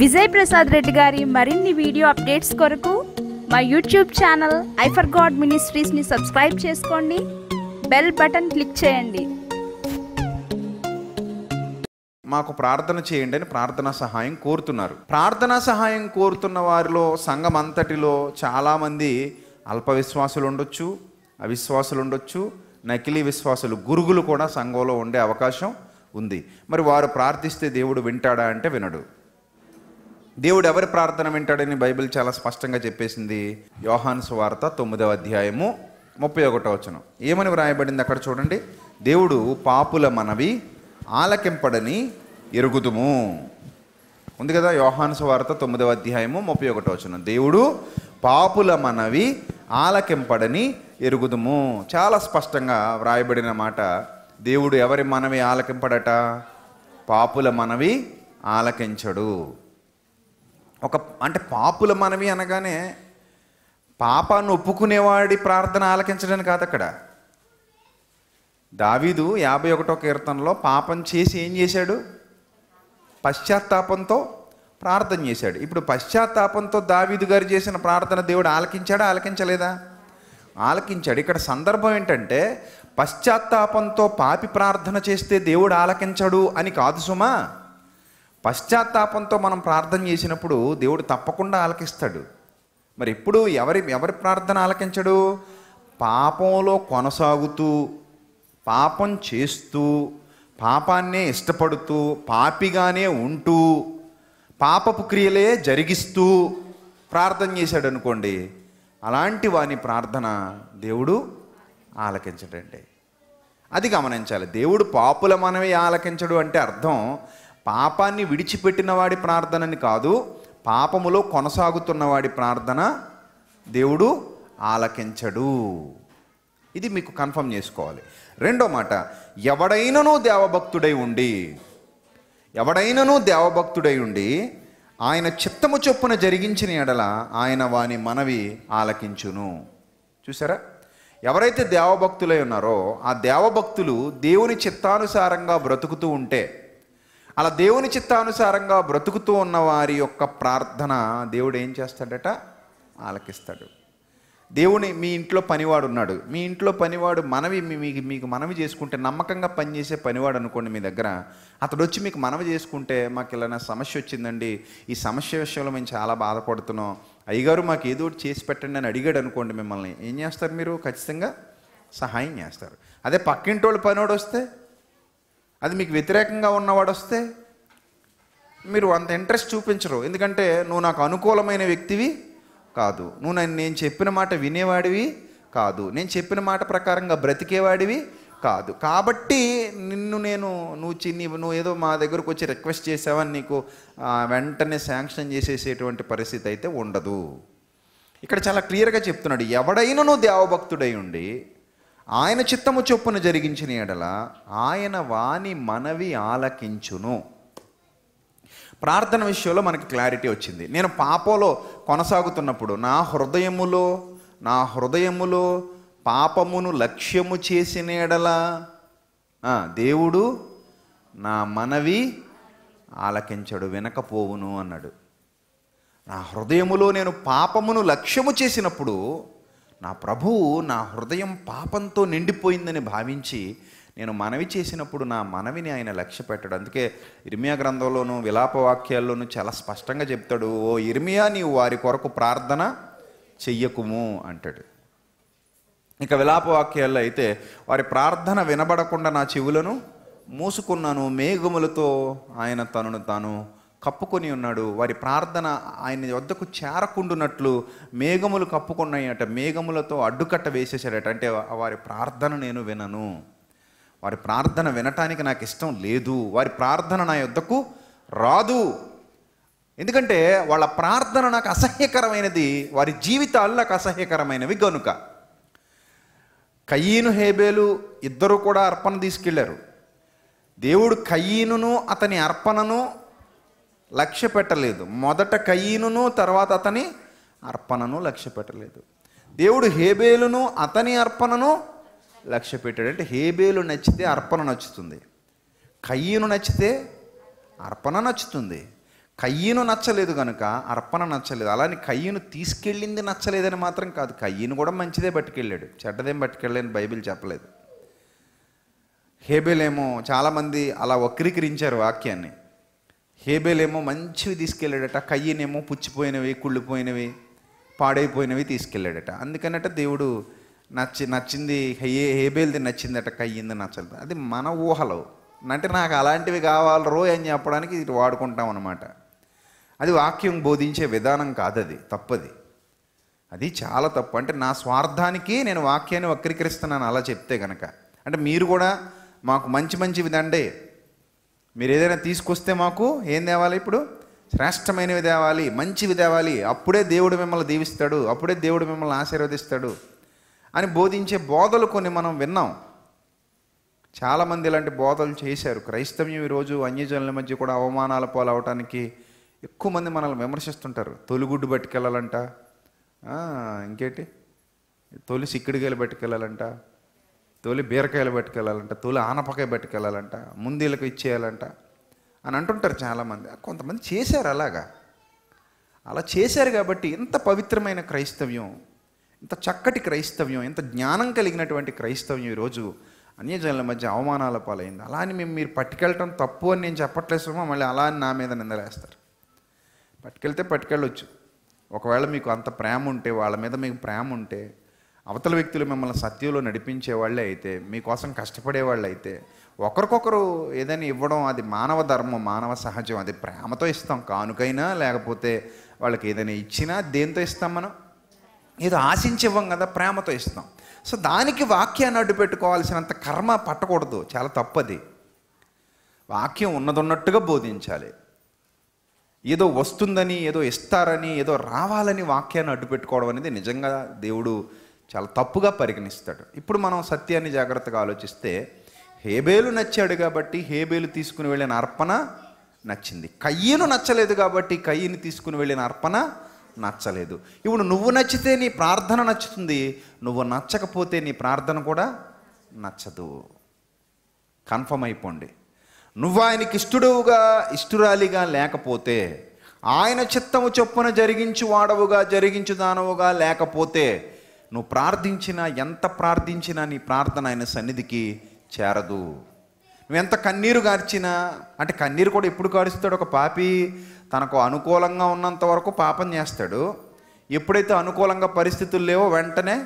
విజయ్ ప్రసాద్ రెడ్డి గారి మరిన్ని video updates కొరకు మా యూట్యూబ్ ఛానల్ ఐఫర్ గాడ్ మినిస్ట్రీస్ని సబ్స్క్రైబ్ చేసుకోండి బెల్ బటన్ క్లిక్ చేయండి మాకు ప్రార్థన చేయండి అని ప్రార్థనా సహాయం కోరుతున్నారు ప్రార్థనా సహాయం కోరుతున్న వారిలో సంఘం అంతటిలో చాలామంది విశ్వాసులు ఉండొచ్చు అవిశ్వాసులు ఉండొచ్చు నకిలీ విశ్వాసులు గురుగులు కూడా సంఘంలో ఉండే అవకాశం ఉంది మరి వారు ప్రార్థిస్తే దేవుడు వింటాడా అంటే వినడు దేవుడు ఎవరి ప్రార్థన వింటాడని బైబిల్ చాలా స్పష్టంగా చెప్పేసింది యోహాన్స్ వార్త తొమ్మిదవ అధ్యాయము ముప్పై ఒకటో వచనం ఏమని వ్రాయబడింది అక్కడ చూడండి దేవుడు పాపుల మనవి ఆలకింపడని ఎరుగుదుము ఉంది కదా యోహాన్స్ వార్త తొమ్మిదవ అధ్యాయము ముప్పై ఒకటో వచనం దేవుడు పాపుల మనవి ఆలకింపడని ఎరుగుదుము చాలా స్పష్టంగా వ్రాయబడిన మాట దేవుడు ఎవరి మనవి ఆలకింపడట పాపుల మనవి ఆలకించడు ఒక అంటే పాపుల మనవి అనగానే పాపాన్ని ఒప్పుకునేవాడి ప్రార్థన ఆలకించడానికి కాదు అక్కడ దావీదు యాభై ఒకటో కీర్తనలో పాపం చేసి ఏం చేశాడు పశ్చాత్తాపంతో ప్రార్థన చేశాడు ఇప్పుడు పశ్చాత్తాపంతో దావీదు గారు చేసిన ప్రార్థన దేవుడు ఆలకించాడా ఆలకించలేదా ఆలకించాడు ఇక్కడ సందర్భం ఏంటంటే పశ్చాత్తాపంతో పాపి ప్రార్థన చేస్తే దేవుడు ఆలకించడు అని కాదు సుమా పశ్చాత్తాపంతో మనం ప్రార్థన చేసినప్పుడు దేవుడు తప్పకుండా ఆలకిస్తాడు మరి ఎప్పుడు ఎవరి ఎవరి ప్రార్థన ఆలకించడు పాపంలో కొనసాగుతూ పాపం చేస్తూ పాపాన్నే ఇష్టపడుతూ పాపిగానే ఉంటూ పాపపు క్రియలే జరిగిస్తూ ప్రార్థన చేశాడు అనుకోండి అలాంటి వాని ప్రార్థన దేవుడు ఆలకించడండి అది గమనించాలి దేవుడు పాపుల మనమే ఆలకించడు అంటే అర్థం పాపాన్ని విడిచిపెట్టిన వాడి ప్రార్థనని కాదు పాపములో కొనసాగుతున్న వాడి ప్రార్థన దేవుడు ఆలకించడు ఇది మీకు కన్ఫర్మ్ చేసుకోవాలి రెండో మాట ఎవడైనను దేవభక్తుడై ఉండి ఎవడైనను దేవభక్తుడై ఉండి ఆయన చిత్తము చొప్పున జరిగించిన ఎడల ఆయన వాని మనవి ఆలకించును చూసారా ఎవరైతే దేవభక్తులై ఉన్నారో ఆ దేవభక్తులు దేవుని చిత్తానుసారంగా బ్రతుకుతూ ఉంటే అలా దేవుని చిత్తానుసారంగా బ్రతుకుతూ ఉన్న వారి యొక్క ప్రార్థన దేవుడు ఏం చేస్తాడట ఆలకిస్తాడు దేవుని మీ ఇంట్లో పనివాడు ఉన్నాడు మీ ఇంట్లో పనివాడు మనవి మీకు మీకు మనవి చేసుకుంటే నమ్మకంగా పనిచేసే పనివాడు అనుకోండి మీ దగ్గర అతడు వచ్చి మీకు మనవి చేసుకుంటే మాకు ఇలా సమస్య వచ్చిందండి ఈ సమస్య విషయంలో మేము చాలా బాధపడుతున్నాం అయ్యగారు మాకు ఏదో ఒకటి చేసి పెట్టండి అని అడిగాడు అనుకోండి మిమ్మల్ని ఏం చేస్తారు మీరు ఖచ్చితంగా సహాయం చేస్తారు అదే పక్కింటి వాళ్ళు పనివాడు వస్తే అది మీకు వ్యతిరేకంగా ఉన్నవాడు వస్తే మీరు అంత ఇంట్రెస్ట్ చూపించరు ఎందుకంటే నువ్వు నాకు అనుకూలమైన వ్యక్తివి కాదు నువ్వు నేను చెప్పిన మాట వినేవాడివి కాదు నేను చెప్పిన మాట ప్రకారంగా బ్రతికేవాడివి కాదు కాబట్టి నిన్ను నేను నువ్వు చిన్ని నువ్వు ఏదో మా దగ్గరకు వచ్చి రిక్వెస్ట్ చేసావని నీకు వెంటనే శాంక్షన్ చేసేసేటువంటి పరిస్థితి అయితే ఉండదు ఇక్కడ చాలా క్లియర్గా చెప్తున్నాడు ఎవడైనా నువ్వు దేవభక్తుడై ఉండి ఆయన చిత్తము చొప్పున జరిగించిన ఎడల ఆయన వాణి మనవి ఆలకించును ప్రార్థన విషయంలో మనకి క్లారిటీ వచ్చింది నేను పాపంలో కొనసాగుతున్నప్పుడు నా హృదయములో నా హృదయములో పాపమును లక్ష్యము చేసిన ఎడల దేవుడు నా మనవి ఆలకించడు వినకపోవును అన్నాడు నా హృదయములో నేను పాపమును లక్ష్యము చేసినప్పుడు నా ప్రభువు నా హృదయం పాపంతో నిండిపోయిందని భావించి నేను మనవి చేసినప్పుడు నా మనవిని ఆయన లక్ష్య పెట్టాడు అందుకే ఇర్మియా గ్రంథంలోనూ విలాప వాక్యాల్లోనూ చాలా స్పష్టంగా చెప్తాడు ఓ ఇర్మియా నీవు వారి కొరకు ప్రార్థన చెయ్యకుము అంటాడు ఇక విలాప వాక్యాల్లో అయితే వారి ప్రార్థన వినబడకుండా నా చెవులను మూసుకున్నాను మేఘములతో ఆయన తనను తాను కప్పుకొని ఉన్నాడు వారి ప్రార్థన ఆయన వద్దకు చేరకుండునట్లు మేఘములు కప్పుకున్నాయట మేఘములతో అడ్డుకట్ట వేసేసాడట అంటే వారి ప్రార్థన నేను వినను వారి ప్రార్థన వినటానికి నాకు ఇష్టం లేదు వారి ప్రార్థన నా యొద్దకు రాదు ఎందుకంటే వాళ్ళ ప్రార్థన నాకు అసహ్యకరమైనది వారి జీవితాలు నాకు అసహ్యకరమైనవి గనుక కయ్యను హేబేలు ఇద్దరు కూడా అర్పణ తీసుకెళ్లారు దేవుడు కయ్యను అతని అర్పణను లక్ష్య పెట్టలేదు మొదట కయ్యనును తర్వాత అతని అర్పణను లక్ష్య పెట్టలేదు దేవుడు హేబేలును అతని అర్పణను లక్ష్య పెట్టాడు అంటే హేబేలు నచ్చితే అర్పణ నచ్చుతుంది కయ్యను నచ్చితే అర్పణ నచ్చుతుంది కయ్యను నచ్చలేదు కనుక అర్పణ నచ్చలేదు అలానే కయ్యను తీసుకెళ్ళింది నచ్చలేదని మాత్రం కాదు కయ్యను కూడా మంచిదే పట్టుకెళ్ళాడు చెడ్డదేం పట్టుకెళ్ళని బైబిల్ చెప్పలేదు హేబేలేమో చాలామంది అలా వక్రీకరించారు వాక్యాన్ని హేబేలేమో మంచివి తీసుకెళ్ళాడట కయ్యనేమో పుచ్చిపోయినవి కుళ్ళిపోయినవి పాడైపోయినవి తీసుకెళ్ళాడట అందుకనట దేవుడు నచ్చి నచ్చింది హే హేబేల్ది నచ్చిందట కయ్యింది నచ్చలేదు అది మన ఊహలో అంటే నాకు అలాంటివి కావాలరో అని చెప్పడానికి ఇది వాడుకుంటాం అనమాట అది వాక్యం బోధించే విధానం కాదది తప్పది అది చాలా తప్పు అంటే నా స్వార్థానికి నేను వాక్యాన్ని వక్రీకరిస్తున్నాను అలా చెప్తే కనుక అంటే మీరు కూడా మాకు మంచి మంచి విధండే మీరు ఏదైనా తీసుకొస్తే మాకు ఏం తేవాలి ఇప్పుడు శ్రేష్టమైనవి తేవాలి మంచివి తేవాలి అప్పుడే దేవుడు మిమ్మల్ని దీవిస్తాడు అప్పుడే దేవుడు మిమ్మల్ని ఆశీర్వదిస్తాడు అని బోధించే బోధలు కొన్ని మనం విన్నాం చాలామంది ఇలాంటి బోధలు చేశారు క్రైస్తవ్యం ఈరోజు అన్యజనుల మధ్య కూడా అవమానాల పోలవటానికి ఎక్కువ మంది మనల్ని విమర్శిస్తుంటారు తొలిగుడ్డు పట్టుకెళ్ళాలంట ఇంకేంటి తొలి సిక్కిడికాయలు పట్టుకెళ్ళాలంట తొలి బీరకాయలు పట్టుకెళ్ళాలంట తొలి ఆనపకాయ పట్టుకెళ్ళాలంట ముందీలకు ఇచ్చేయాలంట అని అంటుంటారు చాలామంది కొంతమంది చేశారు అలాగా అలా చేశారు కాబట్టి ఇంత పవిత్రమైన క్రైస్తవ్యం ఇంత చక్కటి క్రైస్తవ్యం ఇంత జ్ఞానం కలిగినటువంటి క్రైస్తవ్యం ఈరోజు అన్యజనుల మధ్య అవమానాల పాలైంది అలా అని మేము మీరు పట్టుకెళ్ళటం తప్పు అని నేను చెప్పట్లేసేమో మళ్ళీ అలా అని నా మీద నిందలేస్తారు పట్టుకెళ్తే పట్టుకెళ్ళొచ్చు ఒకవేళ మీకు అంత ప్రేమ ఉంటే వాళ్ళ మీద మీకు ప్రేమ ఉంటే అవతల వ్యక్తులు మిమ్మల్ని సత్యంలో నడిపించే వాళ్ళే అయితే మీకోసం కష్టపడే వాళ్ళు అయితే ఒకరికొకరు ఏదైనా ఇవ్వడం అది మానవ ధర్మం మానవ సహజం అది ప్రేమతో ఇస్తాం కానుకైనా లేకపోతే వాళ్ళకి ఏదైనా ఇచ్చినా దేంతో ఇస్తాం మనం ఏదో ఆశించి ఇవ్వం కదా ప్రేమతో ఇస్తాం సో దానికి వాక్యాన్ని అడ్డు పెట్టుకోవాల్సినంత కర్మ పట్టకూడదు చాలా తప్పది వాక్యం ఉన్నదన్నట్టుగా బోధించాలి ఏదో వస్తుందని ఏదో ఇస్తారని ఏదో రావాలని వాక్యాన్ని అడ్డు పెట్టుకోవడం అనేది నిజంగా దేవుడు చాలా తప్పుగా పరిగణిస్తాడు ఇప్పుడు మనం సత్యాన్ని జాగ్రత్తగా ఆలోచిస్తే హేబేలు నచ్చాడు కాబట్టి హేబేలు తీసుకుని వెళ్ళిన అర్పణ నచ్చింది కయ్యను నచ్చలేదు కాబట్టి కయ్యని తీసుకుని వెళ్ళిన అర్పణ నచ్చలేదు ఇప్పుడు నువ్వు నచ్చితే నీ ప్రార్థన నచ్చుతుంది నువ్వు నచ్చకపోతే నీ ప్రార్థన కూడా నచ్చదు కన్ఫర్మ్ అయిపోండి నువ్వు ఆయనకి ఇష్టడువుగా ఇష్టురాలిగా లేకపోతే ఆయన చిత్తము చొప్పున జరిగించు వాడవుగా జరిగించు దానవుగా లేకపోతే నువ్వు ప్రార్థించినా ఎంత ప్రార్థించినా నీ ప్రార్థన ఆయన సన్నిధికి చేరదు నువ్వు ఎంత కన్నీరు గార్చినా అంటే కన్నీరు కూడా ఎప్పుడు గారుస్తాడు ఒక పాపి తనకు అనుకూలంగా ఉన్నంత వరకు పాపం చేస్తాడు ఎప్పుడైతే అనుకూలంగా పరిస్థితులు లేవో వెంటనే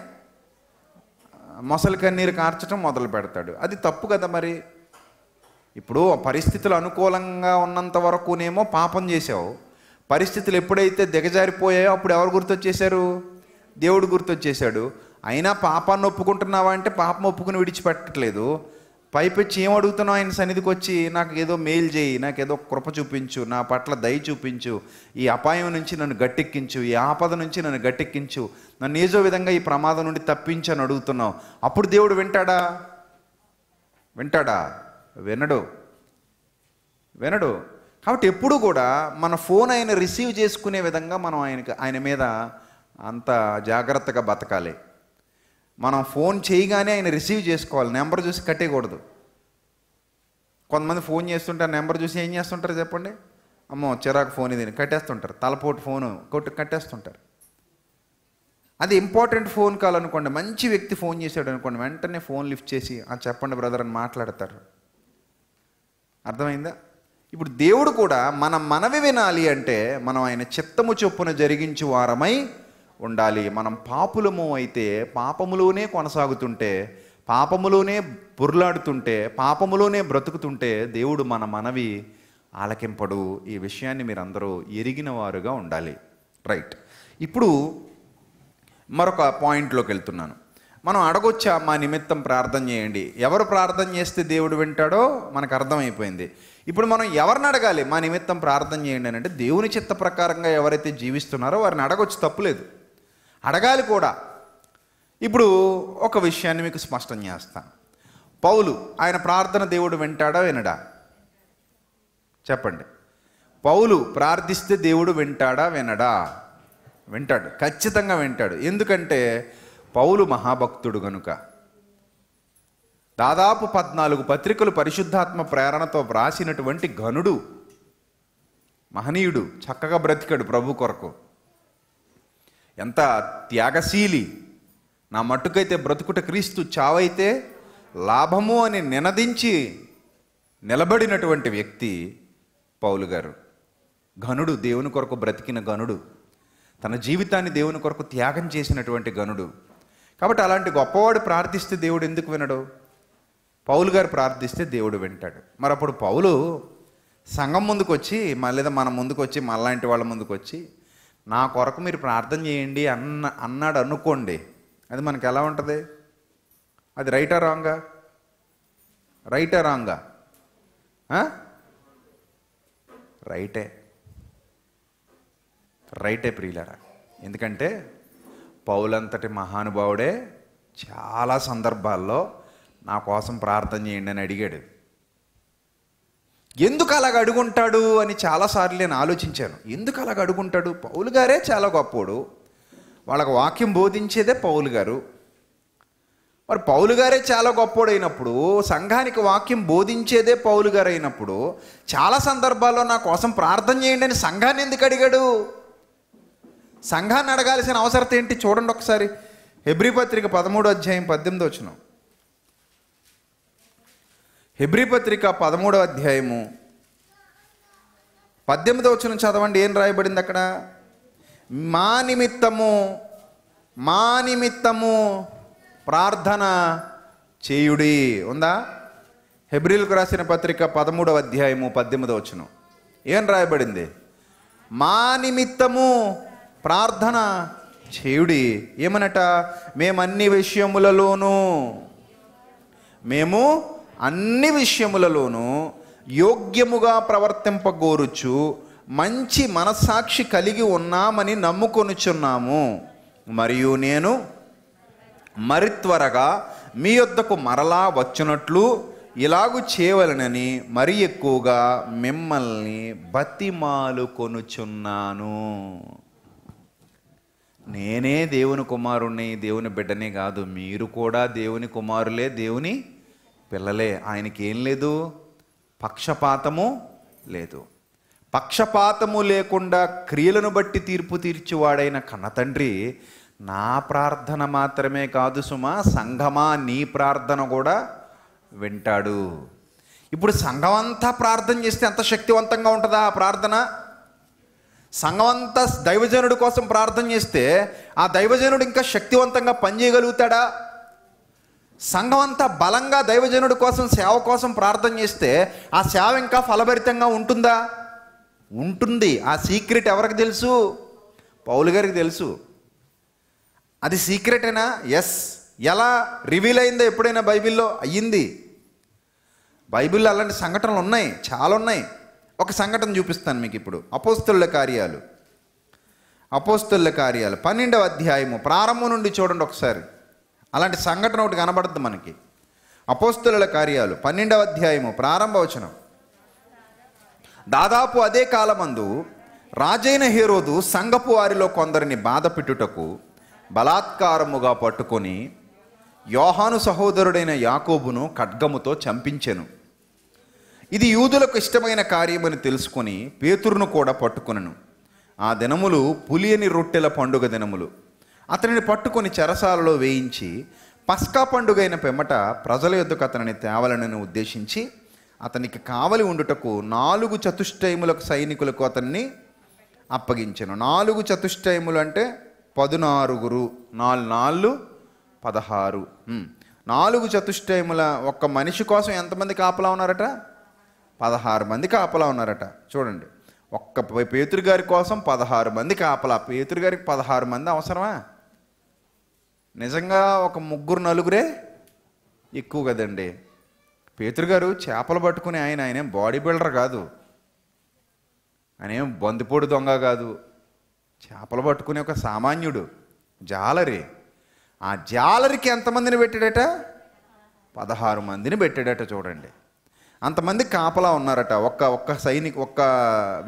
మొసలి కన్నీరు కార్చడం మొదలు పెడతాడు అది తప్పు కదా మరి ఇప్పుడు పరిస్థితులు అనుకూలంగా ఉన్నంత వరకునేమో పాపం చేసావు పరిస్థితులు ఎప్పుడైతే దిగజారిపోయాయో అప్పుడు ఎవరు గుర్తొచ్చేశారు దేవుడు గుర్తొచ్చేశాడు అయినా పాపాన్ని ఒప్పుకుంటున్నావా అంటే పాపం ఒప్పుకుని విడిచిపెట్టట్లేదు పైపెచ్చి ఏం అడుగుతున్నావు ఆయన సన్నిధికి వచ్చి నాకు ఏదో మేలు చేయి నాకు ఏదో కృప చూపించు నా పట్ల దయ చూపించు ఈ అపాయం నుంచి నన్ను గట్టెక్కించు ఈ ఆపద నుంచి నన్ను గట్టెక్కించు నన్ను ఏదో విధంగా ఈ ప్రమాదం నుండి తప్పించని అడుగుతున్నావు అప్పుడు దేవుడు వింటాడా వింటాడా వినడు వినడు కాబట్టి ఎప్పుడు కూడా మన ఫోన్ ఆయన రిసీవ్ చేసుకునే విధంగా మనం ఆయనకి ఆయన మీద అంత జాగ్రత్తగా బతకాలి మనం ఫోన్ చేయగానే ఆయన రిసీవ్ చేసుకోవాలి నెంబర్ చూసి కట్టేయకూడదు కొంతమంది ఫోన్ చేస్తుంటారు నెంబర్ చూసి ఏం చేస్తుంటారు చెప్పండి అమ్మో చిరాకు ఫోన్ ఇది కట్టేస్తుంటారు తలపోటు ఫోను కొట్టు కట్టేస్తుంటారు అది ఇంపార్టెంట్ ఫోన్ కాల్ అనుకోండి మంచి వ్యక్తి ఫోన్ చేశాడు అనుకోండి వెంటనే ఫోన్ లిఫ్ట్ చేసి ఆ చెప్పండి బ్రదర్ అని మాట్లాడతారు అర్థమైందా ఇప్పుడు దేవుడు కూడా మన మనవి వినాలి అంటే మనం ఆయన చిత్తము చొప్పున జరిగించు వారమై ఉండాలి మనం పాపులము అయితే పాపములోనే కొనసాగుతుంటే పాపములోనే పొర్లాడుతుంటే పాపములోనే బ్రతుకుతుంటే దేవుడు మన మనవి ఆలకింపడు ఈ విషయాన్ని మీరందరూ ఎరిగిన వారుగా ఉండాలి రైట్ ఇప్పుడు మరొక పాయింట్లోకి వెళ్తున్నాను మనం అడగొచ్చా మా నిమిత్తం ప్రార్థన చేయండి ఎవరు ప్రార్థన చేస్తే దేవుడు వింటాడో మనకు అర్థమైపోయింది ఇప్పుడు మనం ఎవరిని అడగాలి మా నిమిత్తం ప్రార్థన చేయండి అని అంటే దేవుని చిత్త ప్రకారంగా ఎవరైతే జీవిస్తున్నారో వారిని అడగొచ్చు తప్పులేదు అడగాలి కూడా ఇప్పుడు ఒక విషయాన్ని మీకు స్పష్టం చేస్తాను పౌలు ఆయన ప్రార్థన దేవుడు వింటాడా వినడా చెప్పండి పౌలు ప్రార్థిస్తే దేవుడు వింటాడా వినడా వింటాడు ఖచ్చితంగా వింటాడు ఎందుకంటే పౌలు మహాభక్తుడు గనుక దాదాపు పద్నాలుగు పత్రికలు పరిశుద్ధాత్మ ప్రేరణతో వ్రాసినటువంటి ఘనుడు మహనీయుడు చక్కగా బ్రతికాడు ప్రభు కొరకు ఎంత త్యాగశీలి నా మట్టుకైతే బ్రతుకుట క్రీస్తు చావైతే లాభము అని నినదించి నిలబడినటువంటి వ్యక్తి పౌలు గారు గనుడు దేవుని కొరకు బ్రతికిన గనుడు తన జీవితాన్ని దేవుని కొరకు త్యాగం చేసినటువంటి గనుడు కాబట్టి అలాంటి గొప్పవాడు ప్రార్థిస్తే దేవుడు ఎందుకు వినడు పౌలు గారు ప్రార్థిస్తే దేవుడు వింటాడు మరి అప్పుడు పౌలు సంఘం ముందుకు వచ్చి లేదా మన ముందుకు వచ్చి మళ్ళాంటి వాళ్ళ ముందుకు వచ్చి నా కొరకు మీరు ప్రార్థన చేయండి అన్న అన్నాడు అనుకోండి అది మనకు ఎలా ఉంటుంది అది రైటా రాంగా రైటా రాంగా రైటే రైటే ప్రియులరా ఎందుకంటే పౌలంతటి మహానుభావుడే చాలా సందర్భాల్లో నా కోసం ప్రార్థన చేయండి అని అడిగాడు ఎందుకు అలాగ అడుగుంటాడు అని చాలాసార్లు నేను ఆలోచించాను ఎందుకు అలాగ అడుగుంటాడు పౌలు గారే చాలా గొప్పోడు వాళ్ళకు వాక్యం బోధించేదే పౌలు గారు మరి పౌలు గారే చాలా గొప్పోడైనప్పుడు సంఘానికి వాక్యం బోధించేదే పౌలు గారు అయినప్పుడు చాలా సందర్భాల్లో నా కోసం ప్రార్థన చేయండి అని సంఘాన్ని ఎందుకు అడిగాడు సంఘాన్ని అడగాల్సిన అవసరం ఏంటి చూడండి ఒకసారి హెబ్రిపత్రిక పత్రిక పదమూడు అధ్యాయం పద్దెనిమిది వచ్చినాం హెబ్రి పత్రిక పదమూడవ అధ్యాయము పద్దెనిమిదవ వచ్చిన చదవండి ఏం రాయబడింది అక్కడ మా నిమిత్తము మా నిమిత్తము ప్రార్థన చేయుడి ఉందా హెబ్రిల్కు రాసిన పత్రిక పదమూడవ అధ్యాయము పద్దెనిమిదవ వచ్చిన ఏం రాయబడింది మా నిమిత్తము ప్రార్థన చేయుడి ఏమనట మేము అన్ని విషయములలోనూ మేము అన్ని విషయములలోనూ యోగ్యముగా ప్రవర్తింపగోరుచు మంచి మనస్సాక్షి కలిగి ఉన్నామని నమ్ముకొనుచున్నాము మరియు నేను మరి త్వరగా మీ యొద్దకు మరలా వచ్చినట్లు ఇలాగు చేయవలనని మరీ ఎక్కువగా మిమ్మల్ని బతిమాలు కొనుచున్నాను నేనే దేవుని కుమారుణ్ణి దేవుని బిడ్డనే కాదు మీరు కూడా దేవుని కుమారులే దేవుని పిల్లలే ఆయనకి ఏం లేదు పక్షపాతము లేదు పక్షపాతము లేకుండా క్రియలను బట్టి తీర్పు తీర్చివాడైన కన్నతండ్రి నా ప్రార్థన మాత్రమే కాదు సుమా సంఘమా నీ ప్రార్థన కూడా వింటాడు ఇప్పుడు సంఘం అంతా ప్రార్థన చేస్తే ఎంత శక్తివంతంగా ఉంటుందా ఆ ప్రార్థన సంఘం అంతా దైవజనుడి కోసం ప్రార్థన చేస్తే ఆ దైవజనుడు ఇంకా శక్తివంతంగా పనిచేయగలుగుతాడా సంఘం అంతా బలంగా దైవజనుడి కోసం సేవ కోసం ప్రార్థన చేస్తే ఆ సేవ ఇంకా ఫలభరితంగా ఉంటుందా ఉంటుంది ఆ సీక్రెట్ ఎవరికి తెలుసు పౌలు గారికి తెలుసు అది సీక్రెటేనా ఎస్ ఎలా రివీల్ అయిందో ఎప్పుడైనా బైబిల్లో అయ్యింది బైబిల్లో అలాంటి సంఘటనలు ఉన్నాయి చాలా ఉన్నాయి ఒక సంఘటన చూపిస్తాను మీకు ఇప్పుడు అపోస్తుల కార్యాలు అపోస్తుల కార్యాలు పన్నెండవ అధ్యాయము ప్రారంభం నుండి చూడండి ఒకసారి అలాంటి సంఘటన ఒకటి కనబడుతుంది మనకి అపోస్తుల కార్యాలు పన్నెండవ అధ్యాయము ప్రారంభ దాదాపు అదే కాలమందు రాజైన హీరోదు సంగపు వారిలో కొందరిని బాధపెట్టుటకు బలాత్కారముగా పట్టుకొని యోహాను సహోదరుడైన యాకోబును ఖడ్గముతో చంపించెను ఇది యూదులకు ఇష్టమైన కార్యమని తెలుసుకొని పేతురును కూడా పట్టుకునను ఆ దినములు పులియని రొట్టెల పండుగ దినములు అతనిని పట్టుకొని చెరసాలలో వేయించి పస్కా పండుగైన పెమ్మట ప్రజల యొద్దకు అతనిని తేవాలని ఉద్దేశించి అతనికి కావలి ఉండుటకు నాలుగు చతుష్టయములకు సైనికులకు అతన్ని అప్పగించను నాలుగు చతుష్టయములు అంటే పదునారుగురు నాలుగు నాలుగు పదహారు నాలుగు చతుష్టయముల ఒక్క మనిషి కోసం ఎంతమంది కాపలా ఉన్నారట పదహారు మంది కాపలా ఉన్నారట చూడండి ఒక్క పేతురు గారి కోసం పదహారు మంది కాపలా పేతురు గారికి పదహారు మంది అవసరమా నిజంగా ఒక ముగ్గురు నలుగురే ఎక్కువ కదండి పేతురుగారు చేపలు పట్టుకునే ఆయన ఆయనేం బాడీ బిల్డర్ కాదు ఆయనేం బందిపోడు దొంగ కాదు చేపలు పట్టుకునే ఒక సామాన్యుడు జాలరి ఆ జాలరికి ఎంతమందిని పెట్టాడట పదహారు మందిని పెట్టాడట చూడండి అంతమంది కాపలా ఉన్నారట ఒక్క ఒక్క సైనిక ఒక్క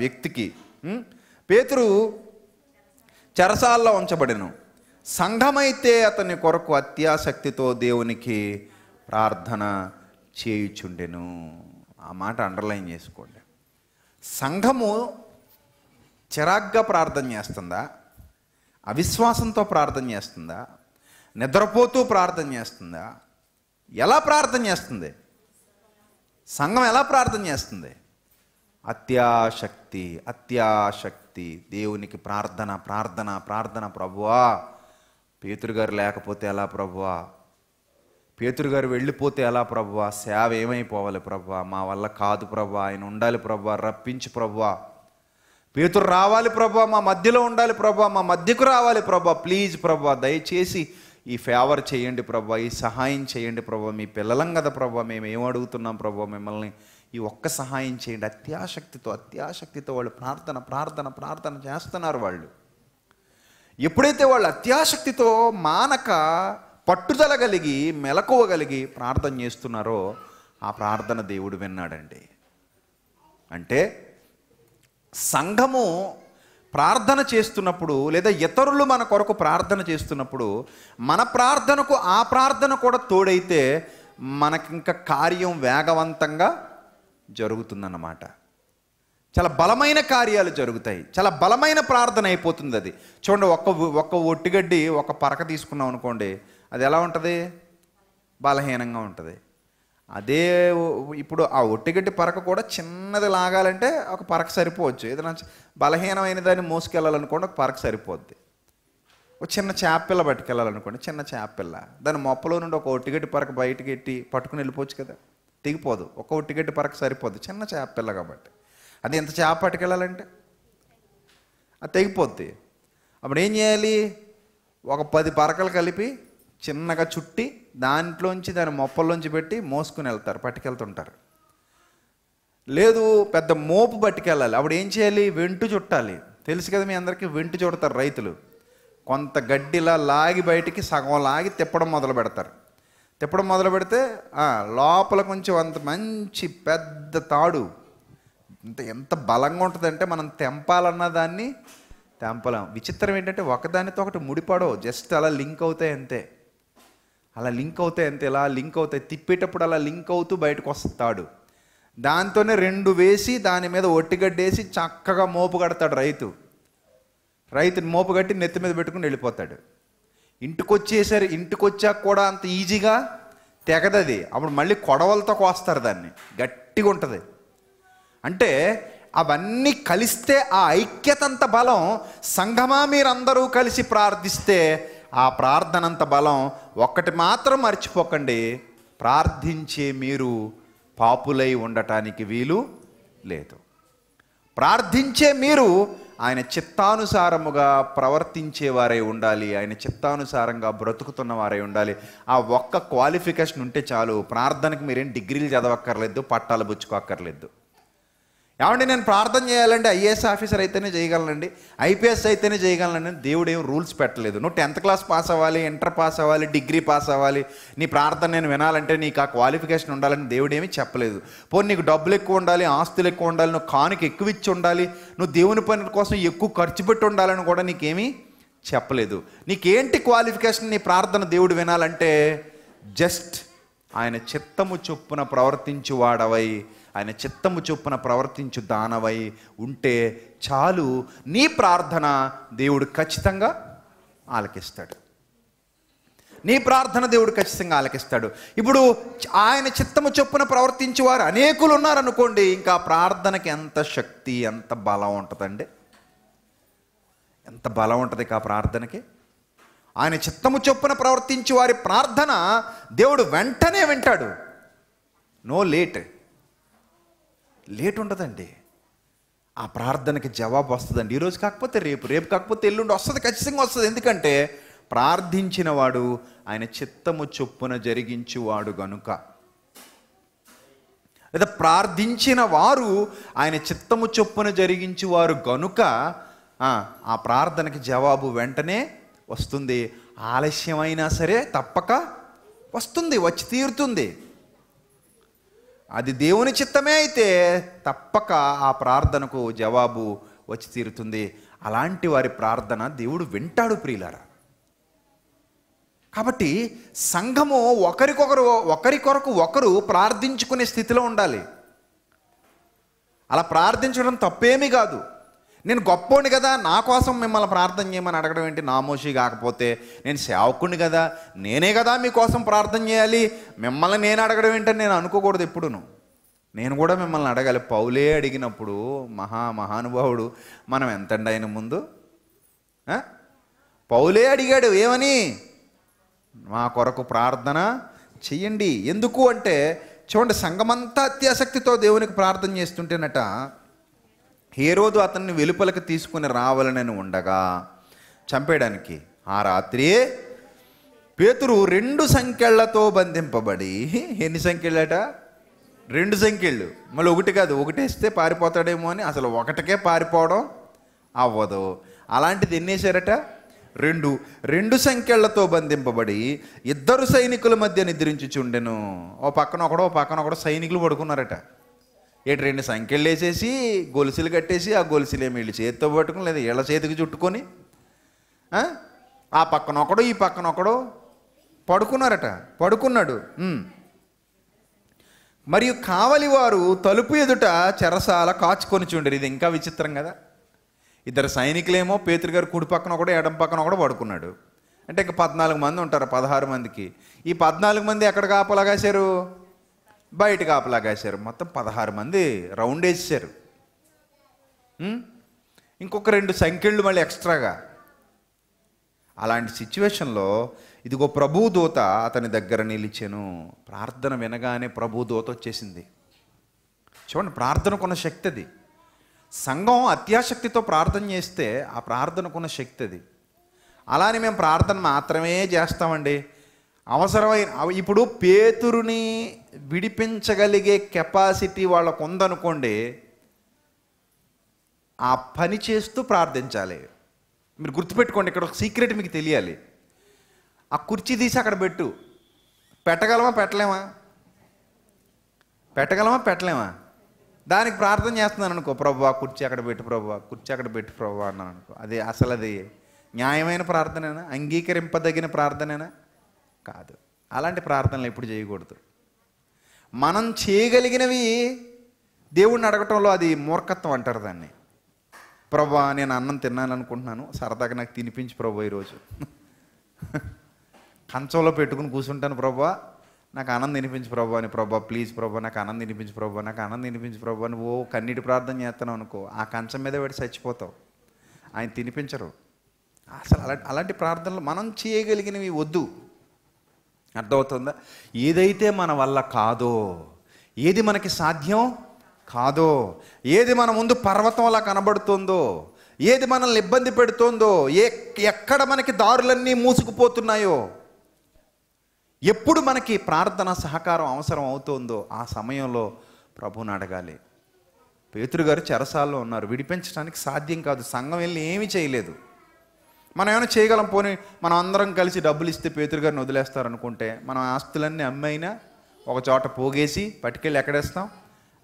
వ్యక్తికి పేతురు చెరసాల్లో ఉంచబడిను సంఘమైతే అతని కొరకు అత్యాసక్తితో దేవునికి ప్రార్థన చేయుచుండెను ఆ మాట అండర్లైన్ చేసుకోండి సంఘము చిరాగ్గా ప్రార్థన చేస్తుందా అవిశ్వాసంతో ప్రార్థన చేస్తుందా నిద్రపోతూ ప్రార్థన చేస్తుందా ఎలా ప్రార్థన చేస్తుంది సంఘం ఎలా ప్రార్థన చేస్తుంది అత్యాశక్తి అత్యాశక్తి దేవునికి ప్రార్థన ప్రార్థన ప్రార్థన ప్రభువా పేతురు గారు లేకపోతే ఎలా ప్రభువా పేతురు గారు వెళ్ళిపోతే ఎలా ప్రభువా సేవ ఏమైపోవాలి ప్రభువా మా వల్ల కాదు ప్రభువా ఆయన ఉండాలి ప్రభువా రప్పించి ప్రభువా పేతురు రావాలి ప్రభు మా మధ్యలో ఉండాలి ప్రభు మా మధ్యకు రావాలి ప్రభు ప్లీజ్ ప్రభు దయచేసి ఈ ఫేవర్ చేయండి ప్రభు ఈ సహాయం చేయండి ప్రభు మీ పిల్లలం కదా ప్రభు మేము ఏం అడుగుతున్నాం ప్రభు మిమ్మల్ని ఈ ఒక్క సహాయం చేయండి అత్యాసక్తితో అత్యాసక్తితో వాళ్ళు ప్రార్థన ప్రార్థన ప్రార్థన చేస్తున్నారు వాళ్ళు ఎప్పుడైతే వాళ్ళు అత్యాసక్తితో మానక పట్టుదల కలిగి మెలకువ కలిగి ప్రార్థన చేస్తున్నారో ఆ ప్రార్థన దేవుడు విన్నాడండి అంటే సంఘము ప్రార్థన చేస్తున్నప్పుడు లేదా ఇతరులు మన కొరకు ప్రార్థన చేస్తున్నప్పుడు మన ప్రార్థనకు ఆ ప్రార్థన కూడా తోడైతే మనకింక కార్యం వేగవంతంగా జరుగుతుందన్నమాట చాలా బలమైన కార్యాలు జరుగుతాయి చాలా బలమైన ప్రార్థన అయిపోతుంది అది చూడండి ఒక్క ఒక్క ఒట్టిగడ్డి ఒక పరక తీసుకున్నాం అనుకోండి అది ఎలా ఉంటుంది బలహీనంగా ఉంటుంది అదే ఇప్పుడు ఆ ఒట్టిగడ్డి పరక కూడా చిన్నది లాగాలంటే ఒక పరక సరిపోవచ్చు ఏదైనా బలహీనమైన దాన్ని మోసుకెళ్ళాలనుకోండి ఒక పరక సరిపోద్ది ఒక చిన్న చేపపిల్ల పట్టుకెళ్ళాలనుకోండి చిన్న చేపపిల్ల దాని మొప్పలో నుండి ఒక ఒట్టిగడ్డి పరక బయటకెట్టి పట్టుకుని వెళ్ళిపోవచ్చు కదా దిగిపోదు ఒక ఒట్టిగడ్డి పరక సరిపోద్ది చిన్న చేపపిల్ల కాబట్టి అది ఇంత చేప పట్టుకెళ్ళాలంటే అది తెగిపోద్ది అప్పుడు ఏం చేయాలి ఒక పది పరకలు కలిపి చిన్నగా చుట్టి దాంట్లోంచి దాని మొప్పల్లోంచి పెట్టి మోసుకుని వెళ్తారు పట్టుకెళ్తుంటారు లేదు పెద్ద మోపు పట్టుకెళ్ళాలి అప్పుడు ఏం చేయాలి వెంటు చుట్టాలి తెలుసు కదా మీ అందరికీ వెంటు చుడతారు రైతులు కొంత గడ్డిలా లాగి బయటికి సగం లాగి తిప్పడం మొదలు పెడతారు తిప్పడం మొదలు పెడితే లోపల కొంచెం అంత మంచి పెద్ద తాడు ఇంత ఎంత బలంగా ఉంటుందంటే మనం తెంపాలన్న దాన్ని తెంపలేం విచిత్రం ఏంటంటే ఒకదానితో ఒకటి ముడిపడవు జస్ట్ అలా లింక్ అవుతాయి అంతే అలా లింక్ అవుతాయి అంతే ఇలా లింక్ అవుతాయి తిప్పేటప్పుడు అలా లింక్ అవుతూ బయటకు వస్తాడు దాంతోనే రెండు వేసి దాని మీద ఒట్టిగడ్డేసి చక్కగా మోపు కడతాడు రైతు రైతుని మోపు కట్టి నెత్తి మీద పెట్టుకుని వెళ్ళిపోతాడు ఇంటికొచ్చేసరి ఇంటికొచ్చాక కూడా అంత ఈజీగా తెగదది అప్పుడు మళ్ళీ కొడవలతో కోస్తారు దాన్ని గట్టిగా ఉంటుంది అంటే అవన్నీ కలిస్తే ఆ ఐక్యతంత బలం సంఘమా మీరందరూ కలిసి ప్రార్థిస్తే ఆ ప్రార్థనంత బలం ఒక్కటి మాత్రం మర్చిపోకండి ప్రార్థించే మీరు పాపులై ఉండటానికి వీలు లేదు ప్రార్థించే మీరు ఆయన చిత్తానుసారముగా ప్రవర్తించేవారై ఉండాలి ఆయన చిత్తానుసారంగా బ్రతుకుతున్న వారై ఉండాలి ఆ ఒక్క క్వాలిఫికేషన్ ఉంటే చాలు ప్రార్థనకు మీరేం డిగ్రీలు చదవక్కర్లేదు పట్టాలు బుచ్చుకోక్కర్లేదు ఏమంటే నేను ప్రార్థన చేయాలండి ఐఏఎస్ ఆఫీసర్ అయితేనే చేయగలనండి ఐపీఎస్ అయితేనే చేయగలనండి దేవుడు ఏం రూల్స్ పెట్టలేదు నువ్వు టెన్త్ క్లాస్ పాస్ అవ్వాలి ఇంటర్ పాస్ అవ్వాలి డిగ్రీ పాస్ అవ్వాలి నీ ప్రార్థన నేను వినాలంటే నీకు ఆ క్వాలిఫికేషన్ ఉండాలని దేవుడు ఏమీ చెప్పలేదు పోనీ నీకు డబ్బులు ఎక్కువ ఉండాలి ఆస్తులు ఎక్కువ ఉండాలి నువ్వు కానుక ఎక్కువ ఇచ్చి ఉండాలి నువ్వు దేవుని పని కోసం ఎక్కువ ఖర్చు పెట్టి ఉండాలని కూడా నీకేమీ చెప్పలేదు నీకేంటి క్వాలిఫికేషన్ నీ ప్రార్థన దేవుడు వినాలంటే జస్ట్ ఆయన చిత్తము చొప్పున వాడవై ఆయన చిత్తము చొప్పున ప్రవర్తించు దానవై ఉంటే చాలు నీ ప్రార్థన దేవుడు ఖచ్చితంగా ఆలకిస్తాడు నీ ప్రార్థన దేవుడు ఖచ్చితంగా ఆలకిస్తాడు ఇప్పుడు ఆయన చిత్తము చొప్పున ప్రవర్తించేవారు అనేకులు ఉన్నారనుకోండి ఇంకా ప్రార్థనకి ఎంత శక్తి ఎంత బలం ఉంటుందండి ఎంత బలం ఉంటుంది ఆ ప్రార్థనకి ఆయన చిత్తము చొప్పున ప్రవర్తించి వారి ప్రార్థన దేవుడు వెంటనే వింటాడు నో లేట్ లేట్ ఉండదండి ఆ ప్రార్థనకి జవాబు వస్తుందండి ఈరోజు కాకపోతే రేపు రేపు కాకపోతే ఎల్లుండి వస్తుంది ఖచ్చితంగా వస్తుంది ఎందుకంటే ప్రార్థించిన వాడు ఆయన చిత్తము చొప్పున జరిగించువాడు గనుక లేదా ప్రార్థించిన వారు ఆయన చిత్తము చొప్పున జరిగించేవారు గనుక ఆ ప్రార్థనకి జవాబు వెంటనే వస్తుంది ఆలస్యమైనా సరే తప్పక వస్తుంది వచ్చి తీరుతుంది అది దేవుని చిత్తమే అయితే తప్పక ఆ ప్రార్థనకు జవాబు వచ్చి తీరుతుంది అలాంటి వారి ప్రార్థన దేవుడు వింటాడు ప్రియులారా కాబట్టి సంఘము ఒకరికొకరు ఒకరి కొరకు ఒకరు ప్రార్థించుకునే స్థితిలో ఉండాలి అలా ప్రార్థించడం తప్పేమీ కాదు నేను గొప్పోండి కదా నా కోసం మిమ్మల్ని ప్రార్థన చేయమని అడగడం ఏంటి నామోషి కాకపోతే నేను సేవకుని కదా నేనే కదా మీకోసం ప్రార్థన చేయాలి మిమ్మల్ని నేను అడగడం ఏంటని నేను అనుకోకూడదు ఎప్పుడును నేను కూడా మిమ్మల్ని అడగాలి పౌలే అడిగినప్పుడు మహా మహానుభావుడు మనం ఎంతండి ఆయన ముందు పౌలే అడిగాడు ఏమని మా కొరకు ప్రార్థన చెయ్యండి ఎందుకు అంటే చూడండి సంగమంతా అత్యాసక్తితో దేవునికి ప్రార్థన చేస్తుంటేనట హేరోదు అతన్ని వెలుపలకు తీసుకుని రావాలని ఉండగా చంపేయడానికి ఆ రాత్రి పేతురు రెండు సంఖ్యలతో బంధింపబడి ఎన్ని సంఖ్యలట రెండు సంఖ్యలు మళ్ళీ ఒకటి కాదు ఒకటేస్తే పారిపోతాడేమో అని అసలు ఒకటికే పారిపోవడం అవ్వదు అలాంటిది ఎన్నేశారట రెండు రెండు సంఖ్యలతో బంధింపబడి ఇద్దరు సైనికుల మధ్య నిద్రించి చుండెను ఓ పక్కన ఒకడో పక్కన ఒకడో సైనికులు పడుకున్నారట ఏటి రెండు సంఖ్యలు వేసేసి గొలుసులు కట్టేసి ఆ గొలుసులు ఏమి వీళ్ళు చేతితో పట్టుకుని లేదా ఇళ్ళ చేతికి చుట్టుకొని ఆ పక్కన ఒకడు ఈ పక్కన ఒకడు పడుకున్నారట పడుకున్నాడు మరియు కావలి వారు తలుపు ఎదుట చెరసాల కాచుకొని చూడరు ఇది ఇంకా విచిత్రం కదా ఇద్దరు సైనికులేమో పేతురు గారు కుడి పక్కన ఒకడు ఎడం పక్కన ఒకడు పడుకున్నాడు అంటే ఇంకా పద్నాలుగు మంది ఉంటారు పదహారు మందికి ఈ పద్నాలుగు మంది ఎక్కడ కాపలా బయట కాపలా మొత్తం పదహారు మంది రౌండ్ వేసేసారు ఇంకొక రెండు సంఖ్యలు మళ్ళీ ఎక్స్ట్రాగా అలాంటి సిచ్యువేషన్లో ఇదిగో ప్రభుదూత అతని దగ్గర నిలిచాను ప్రార్థన వినగానే ప్రభుదూత వచ్చేసింది చూడండి ప్రార్థనకున్న శక్తి అది సంఘం అత్యాశక్తితో ప్రార్థన చేస్తే ఆ ప్రార్థనకున్న శక్తి అది అలానే మేము ప్రార్థన మాత్రమే చేస్తామండి అవసరమైన ఇప్పుడు పేతురుని విడిపించగలిగే కెపాసిటీ వాళ్ళకు ఉందనుకోండి ఆ పని చేస్తూ ప్రార్థించాలి మీరు గుర్తుపెట్టుకోండి ఇక్కడ ఒక సీక్రెట్ మీకు తెలియాలి ఆ కుర్చీ తీసి అక్కడ పెట్టు పెట్టగలమా పెట్టలేమా పెట్టగలమా పెట్టలేమా దానికి ప్రార్థన చేస్తున్నాను అనుకో ప్రభు ఆ కుర్చీ అక్కడ పెట్టు ప్రభు ఆ కుర్చీ అక్కడ పెట్టు ప్రభు అన్నాను అనుకో అది అసలు అది న్యాయమైన ప్రార్థనైనా అంగీకరింపదగిన ప్రార్థనైనా కాదు అలాంటి ప్రార్థనలు ఎప్పుడు చేయకూడదు మనం చేయగలిగినవి దేవుణ్ణి అడగటంలో అది మూర్ఖత్వం అంటారు దాన్ని ప్రభా నేను అన్నం తిన్నాను అనుకుంటున్నాను సరదాగా నాకు తినిపించి ప్రభు ఈరోజు కంచంలో పెట్టుకుని కూర్చుంటాను ప్రభా నాకు అన్నం తినిపించు ప్రభా అని ప్రభా ప్లీజ్ ప్రభా నాకు అన్నం తినిపించు ప్రభా నాకు ఆనందం తినిపించు ప్రభు అని ఓ కన్నీటి ప్రార్థన చేస్తున్నావు అనుకో ఆ కంచం మీద పెట్టి చచ్చిపోతావు ఆయన తినిపించరు అసలు అలాంటి అలాంటి ప్రార్థనలు మనం చేయగలిగినవి వద్దు అర్థమవుతుందా ఏదైతే మన వల్ల కాదో ఏది మనకి సాధ్యం కాదో ఏది మన ముందు పర్వతంలా కనబడుతుందో ఏది మనల్ని ఇబ్బంది పెడుతుందో ఏ ఎక్కడ మనకి దారులన్నీ మూసుకుపోతున్నాయో ఎప్పుడు మనకి ప్రార్థన సహకారం అవసరం అవుతుందో ఆ సమయంలో ప్రభుని అడగాలి పేతురు గారు చెరసాల్లో ఉన్నారు విడిపించడానికి సాధ్యం కాదు సంఘం వెళ్ళి ఏమీ చేయలేదు మనం ఏమైనా చేయగలం పోనీ మనం అందరం కలిసి డబ్బులు ఇస్తే పేతురు గారిని వదిలేస్తారనుకుంటే మనం ఆస్తులన్నీ అమ్మైనా ఒక చోట పోగేసి పట్టుకెళ్ళి ఎక్కడేస్తాం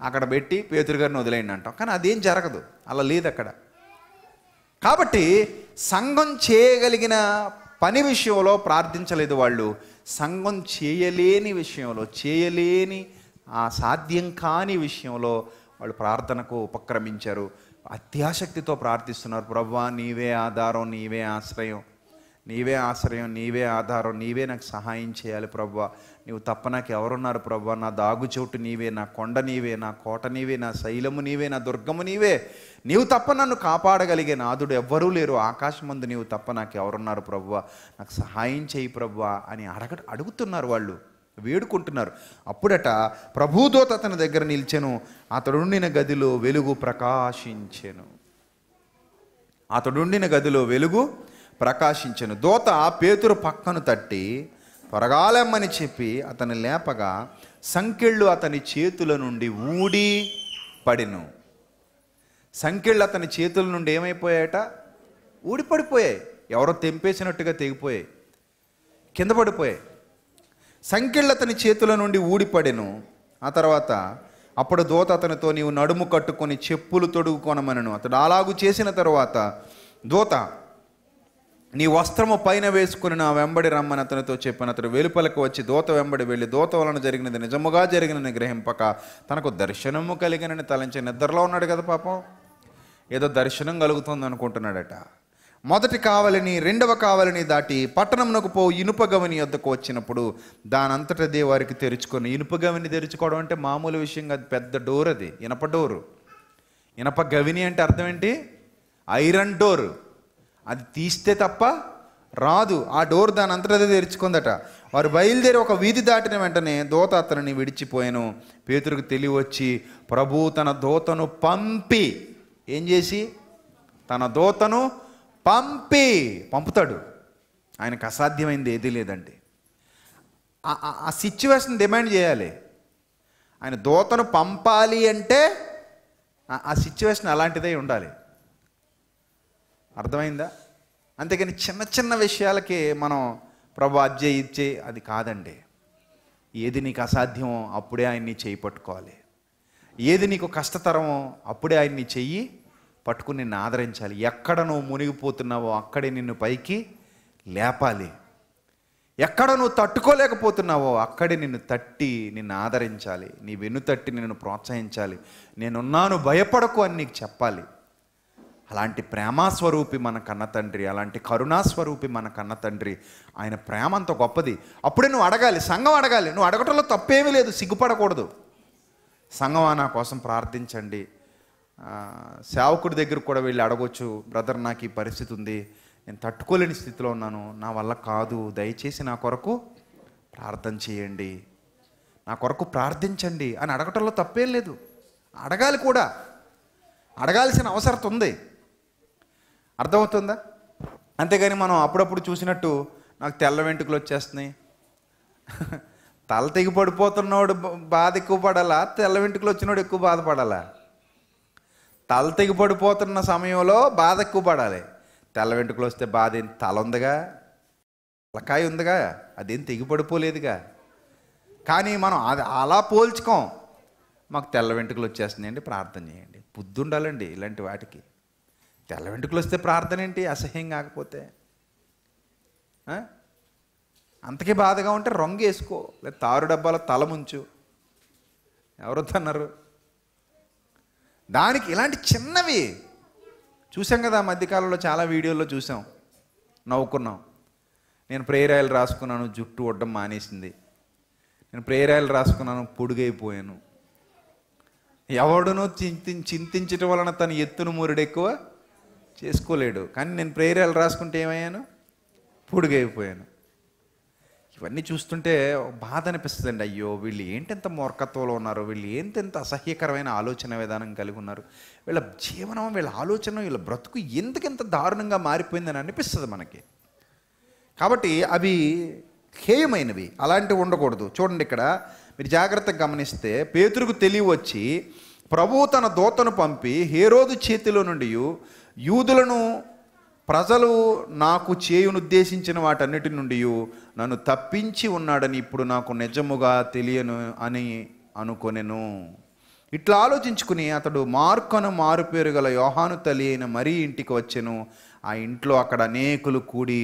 అక్కడ పెట్టి పేతురు గారిని వదిలేయండి అంటాం కానీ అదేం జరగదు అలా లేదు అక్కడ కాబట్టి సంఘం చేయగలిగిన పని విషయంలో ప్రార్థించలేదు వాళ్ళు సంఘం చేయలేని విషయంలో చేయలేని ఆ సాధ్యం కాని విషయంలో వాళ్ళు ప్రార్థనకు ఉపక్రమించారు అత్యాసక్తితో ప్రార్థిస్తున్నారు ప్రవ్వా నీవే ఆధారం నీవే ఆశ్రయం నీవే ఆశ్రయం నీవే ఆధారం నీవే నాకు సహాయం చేయాలి ప్రవ్వా నీవు తప్ప నాకు ఎవరున్నారు ప్రవ్వా నా దాగుచోటు నీవే నా కొండ నీవే నా కోట నీవే నా శైలము నీవే నా దుర్గము నీవే నీవు తప్ప నన్ను కాపాడగలిగే నాదుడు ఎవ్వరూ లేరు ఆకాశమందు నీవు తప్ప నాకు ఎవరున్నారు ప్రవ్వా నాకు సహాయం చేయి ప్రవ్వా అని అడగ అడుగుతున్నారు వాళ్ళు వేడుకుంటున్నారు అప్పుడట ప్రభుదోత అతని దగ్గర నిలిచెను అతడుండిన గదిలో వెలుగు ప్రకాశించెను అతడుండిన గదిలో వెలుగు ప్రకాశించెను దోత పేతురు పక్కను తట్టి త్వరగాలెమ్మని చెప్పి అతను లేపగా సంకెళ్ళు అతని చేతుల నుండి ఊడి పడిను సంకెళ్ళు అతని చేతుల నుండి ఏమైపోయాయట ఊడిపడిపోయాయి ఎవరో తెంపేసినట్టుగా తెగిపోయాయి కింద పడిపోయాయి అతని చేతుల నుండి ఊడిపడెను ఆ తర్వాత అప్పుడు దోత అతనితో నీవు నడుము కట్టుకొని చెప్పులు తొడుగుకొనమనను అతడు అలాగూ చేసిన తర్వాత దోత నీ వస్త్రము పైన వేసుకుని నా వెంబడి రమ్మని అతనితో చెప్పిన అతడు వెలుపలకు వచ్చి దోత వెంబడి వెళ్ళి దోత వలన జరిగినది నిజముగా జరిగినని గ్రహింపక తనకు దర్శనము కలిగినని తలంచి నిద్రలో ఉన్నాడు కదా పాపం ఏదో దర్శనం కలుగుతుంది అనుకుంటున్నాడట మొదటి కావలిని రెండవ కావలిని దాటి పట్టణంలోకి పో ఇనుపగవని వద్దకు వచ్చినప్పుడు దానంతటదే వారికి తెరుచుకొని ఇనుపగవిని తెరుచుకోవడం అంటే మామూలు విషయం కాదు పెద్ద డోర్ అది ఇనప డోరు ఇనప గవిని అంటే అర్థం ఏంటి ఐరన్ డోర్ అది తీస్తే తప్ప రాదు ఆ డోర్ దాని అంతటదే తెరుచుకుందట వారు బయలుదేరి ఒక వీధి దాటిన వెంటనే దోత అతనిని విడిచిపోయాను పేతురుకు తెలివచ్చి ప్రభు తన దోతను పంపి ఏం చేసి తన దోతను పంపి పంపుతాడు ఆయనకు అసాధ్యమైంది ఏది లేదండి ఆ సిచ్యువేషన్ డిమాండ్ చేయాలి ఆయన దోతను పంపాలి అంటే ఆ సిచ్యువేషన్ అలాంటిదే ఉండాలి అర్థమైందా అంతేకాని చిన్న చిన్న విషయాలకి మనం ప్రభు అజ్జే ఇచ్చే అది కాదండి ఏది నీకు అసాధ్యమో అప్పుడే ఆయన్ని చేయి పట్టుకోవాలి ఏది నీకు కష్టతరమో అప్పుడే ఆయన్ని చెయ్యి పట్టుకుని నిన్ను ఆదరించాలి ఎక్కడ నువ్వు మునిగిపోతున్నావో అక్కడే నిన్ను పైకి లేపాలి ఎక్కడ నువ్వు తట్టుకోలేకపోతున్నావో అక్కడే నిన్ను తట్టి నిన్ను ఆదరించాలి నీ వెన్ను తట్టి నిన్ను ప్రోత్సహించాలి నేనున్నాను భయపడకు అని నీకు చెప్పాలి అలాంటి ప్రేమాస్వరూపి మన కన్న తండ్రి అలాంటి కరుణాస్వరూపి మన కన్న తండ్రి ఆయన ప్రేమ అంత గొప్పది అప్పుడే నువ్వు అడగాలి సంఘం అడగాలి నువ్వు అడగటంలో తప్పేమీ లేదు సిగ్గుపడకూడదు సంఘం నా కోసం ప్రార్థించండి సేవకుడి దగ్గరకు కూడా వెళ్ళి అడగొచ్చు బ్రదర్ నాకు ఈ పరిస్థితి ఉంది నేను తట్టుకోలేని స్థితిలో ఉన్నాను నా వల్ల కాదు దయచేసి నా కొరకు ప్రార్థన చేయండి నా కొరకు ప్రార్థించండి అని అడగటంలో తప్పేం లేదు అడగాలి కూడా అడగాల్సిన అవసరం ఉంది అర్థమవుతుందా అంతేగాని మనం అప్పుడప్పుడు చూసినట్టు నాకు తెల్ల వెంటుకలు వచ్చేస్తున్నాయి తల తెగి పడిపోతున్నాడు బాధ ఎక్కువ పడాలా తెల్ల వెంటుకలు వచ్చినాడు ఎక్కువ బాధపడాలా తల తెగి పడిపోతున్న సమయంలో బాధ ఎక్కువ పడాలి తెల్ల వెంట్రుకలు వస్తే బాధ ఏంటి తల ఉందిగా తలకాయ ఉందిగా అదేం తెగి పడిపోలేదుగా కానీ మనం అది అలా పోల్చుకోం మాకు తెల్ల వెంట్రుకలు వచ్చేస్తున్నాయండి ప్రార్థన చేయండి బుద్ధుండాలండి ఇలాంటి వాటికి తెల్ల వెంట్రుకలు వస్తే ప్రార్థన ఏంటి అసహ్యం కాకపోతే అంతకీ బాధగా ఉంటే రంగు వేసుకో లేదా తారు డబ్బాలో తల ముంచు ఎవరొద్దన్నారు దానికి ఇలాంటి చిన్నవి చూసాం కదా మధ్యకాలంలో చాలా వీడియోల్లో చూసాం నవ్వుకున్నాం నేను ప్రేరాయలు రాసుకున్నాను జుట్టు వడ్డం మానేసింది నేను ప్రేరాయలు రాసుకున్నాను పొడుగైపోయాను ఎవడునో చింతి చింతించటం వలన తన ఎత్తును మురుడు ఎక్కువ చేసుకోలేడు కానీ నేను ప్రేరాలు రాసుకుంటే ఏమయ్యాను పొడుగైపోయాను ఇవన్నీ చూస్తుంటే బాధ అండి అయ్యో వీళ్ళు ఏంటెంత మూర్ఖత్వంలో ఉన్నారు వీళ్ళు ఏంటెంత అసహ్యకరమైన ఆలోచన విధానం కలిగి ఉన్నారు వీళ్ళ జీవనం వీళ్ళ ఆలోచన వీళ్ళ బ్రతుకు ఎందుకింత దారుణంగా మారిపోయిందని అనిపిస్తుంది మనకి కాబట్టి అవి హేయమైనవి అలాంటివి ఉండకూడదు చూడండి ఇక్కడ మీరు జాగ్రత్తగా గమనిస్తే పేతురుకు తెలివి వచ్చి ప్రభువు తన దోతను పంపి హేరోదు చేతిలో నుండి యూదులను ప్రజలు నాకు చేయునుద్దేశించిన వాటన్నిటి నుండి నన్ను తప్పించి ఉన్నాడని ఇప్పుడు నాకు నిజముగా తెలియను అని అనుకొనెను ఇట్లా ఆలోచించుకుని అతడు మార్కను మారుపేరు గల యోహాను తల్లి అయిన మరీ ఇంటికి వచ్చెను ఆ ఇంట్లో అక్కడ అనేకులు కూడి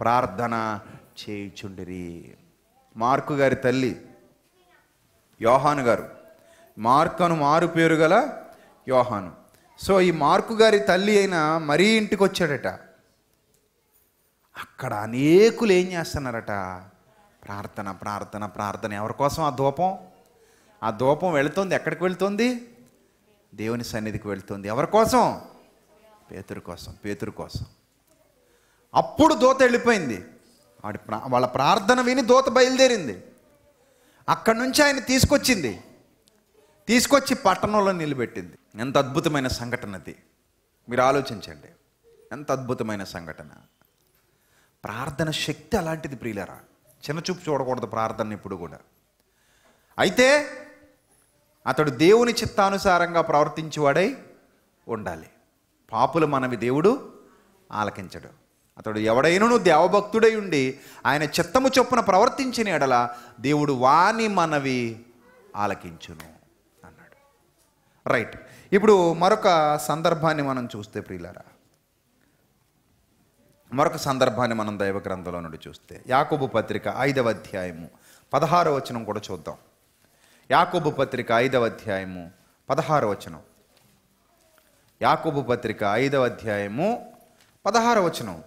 ప్రార్థన చేయుచుండిరి మార్కు గారి తల్లి యోహాను గారు మార్కను మారుపేరు గల యోహాను సో ఈ మార్కు గారి తల్లి అయిన మరీ ఇంటికి వచ్చాడట అక్కడ అనేకులు ఏం చేస్తున్నారట ప్రార్థన ప్రార్థన ప్రార్థన ఎవరి కోసం ఆ ధూపం ఆ ధూపం వెళుతుంది ఎక్కడికి వెళుతుంది దేవుని సన్నిధికి వెళుతుంది ఎవరి కోసం పేతురు కోసం పేతురు కోసం అప్పుడు దోత వెళ్ళిపోయింది వాడి వాళ్ళ ప్రార్థన విని దోత బయలుదేరింది అక్కడి నుంచి ఆయన తీసుకొచ్చింది తీసుకొచ్చి పట్టణంలో నిలబెట్టింది ఎంత అద్భుతమైన సంఘటన అది మీరు ఆలోచించండి ఎంత అద్భుతమైన సంఘటన ప్రార్థన శక్తి అలాంటిది ప్రియులరా చిన్నచూపు చూడకూడదు ప్రార్థన ఇప్పుడు కూడా అయితే అతడు దేవుని చిత్తానుసారంగా ప్రవర్తించేవాడై ఉండాలి పాపులు మనవి దేవుడు ఆలకించడు అతడు ఎవడైనను దేవభక్తుడై ఉండి ఆయన చిత్తము చొప్పున ప్రవర్తించిన ఎడల దేవుడు వాని మనవి ఆలకించును రైట్ ఇప్పుడు మరొక సందర్భాన్ని మనం చూస్తే ప్రియులారా మరొక సందర్భాన్ని మనం దైవ గ్రంథంలో నుండి చూస్తే యాకోబు పత్రిక ఐదవ అధ్యాయము పదహార వచనం కూడా చూద్దాం యాకోబు పత్రిక ఐదవ అధ్యాయము పదహార వచనం యాకోబు పత్రిక ఐదవ అధ్యాయము పదహార వచనం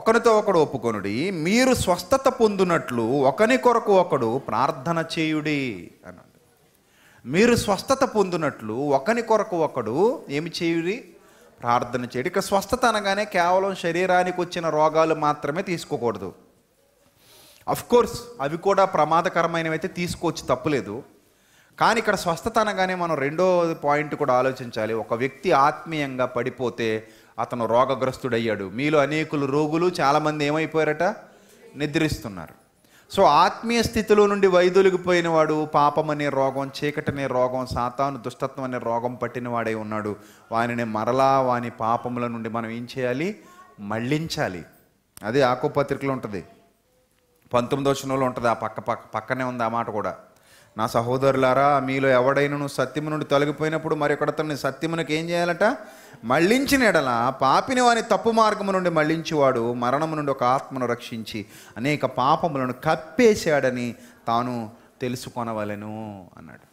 ఒకరితో ఒకడు ఒప్పుకొనుడి మీరు స్వస్థత పొందినట్లు ఒకని కొరకు ఒకడు ప్రార్థన చేయుడి అన్నాడు మీరు స్వస్థత పొందినట్లు ఒకని కొరకు ఒకడు ఏమి చేయుడి ప్రార్థన చేయడు ఇక్కడ స్వస్థత అనగానే కేవలం శరీరానికి వచ్చిన రోగాలు మాత్రమే తీసుకోకూడదు కోర్స్ అవి కూడా ప్రమాదకరమైనవైతే తీసుకోవచ్చు తప్పులేదు కానీ ఇక్కడ స్వస్థత అనగానే మనం రెండో పాయింట్ కూడా ఆలోచించాలి ఒక వ్యక్తి ఆత్మీయంగా పడిపోతే అతను రోగగ్రస్తుడయ్యాడు మీలో అనేకులు రోగులు చాలామంది ఏమైపోయారట నిద్రిస్తున్నారు సో ఆత్మీయ స్థితిలో నుండి వైదొలిగిపోయిన వాడు పాపం అనే రోగం చీకటనే రోగం సాతాను దుష్టత్వం అనే రోగం పట్టిన వాడే ఉన్నాడు వానిని మరలా వాని పాపముల నుండి మనం ఏం చేయాలి మళ్ళించాలి అదే ఆకుపత్రికలో ఉంటుంది పంతొమ్మిదో చిన్నలో ఉంటుంది ఆ పక్క పక్క పక్కనే ఉంది ఆ మాట కూడా నా సహోదరులారా మీలో ఎవడైనను సత్యము నుండి తొలగిపోయినప్పుడు మరి ఒకడతను సత్యమునికి ఏం చేయాలట మళ్ళించిన ఎడల పాపిని వాని తప్పు మార్గము నుండి మళ్ళించేవాడు మరణము నుండి ఒక ఆత్మను రక్షించి అనేక పాపములను కప్పేశాడని తాను తెలుసుకొనవలను అన్నాడు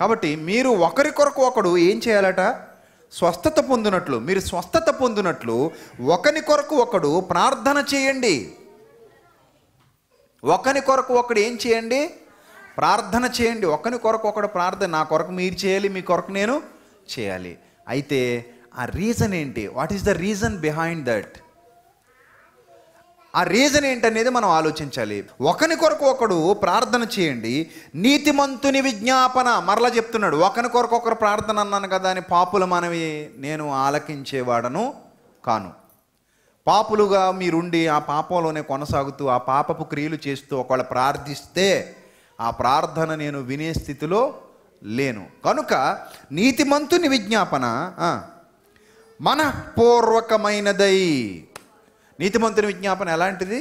కాబట్టి మీరు ఒకరి కొరకు ఒకడు ఏం చేయాలట స్వస్థత పొందినట్లు మీరు స్వస్థత పొందినట్లు ఒకని కొరకు ఒకడు ప్రార్థన చేయండి ఒకని కొరకు ఒకడు ఏం చేయండి ప్రార్థన చేయండి ఒకని కొరకు ఒకడు ప్రార్థన నా కొరకు మీరు చేయాలి మీ కొరకు నేను చేయాలి అయితే ఆ రీజన్ ఏంటి what is the reason behind that ఆ రీజన్ ఏంటనేది మనం ఆలోచించాలి ఒకని కొరకు ఒకడు ప్రార్థన చేయండి నీతిమంతుని విజ్ఞాపన మరలా చెప్తున్నాడు ఒకని కొరకు ఒకరు ప్రార్థన అన్నాను కదా అని పాపులు మనవి నేను ఆలకించేవాడను కాను పాపులుగా మీరుండి ఆ పాపంలోనే కొనసాగుతూ ఆ పాపపు క్రియలు చేస్తూ ఒకవేళ ప్రార్థిస్తే ఆ ప్రార్థన నేను వినే స్థితిలో లేను కనుక నీతిమంతుని విజ్ఞాపన మనఃపూర్వకమైనదై నీతిమంతుని విజ్ఞాపన ఎలాంటిది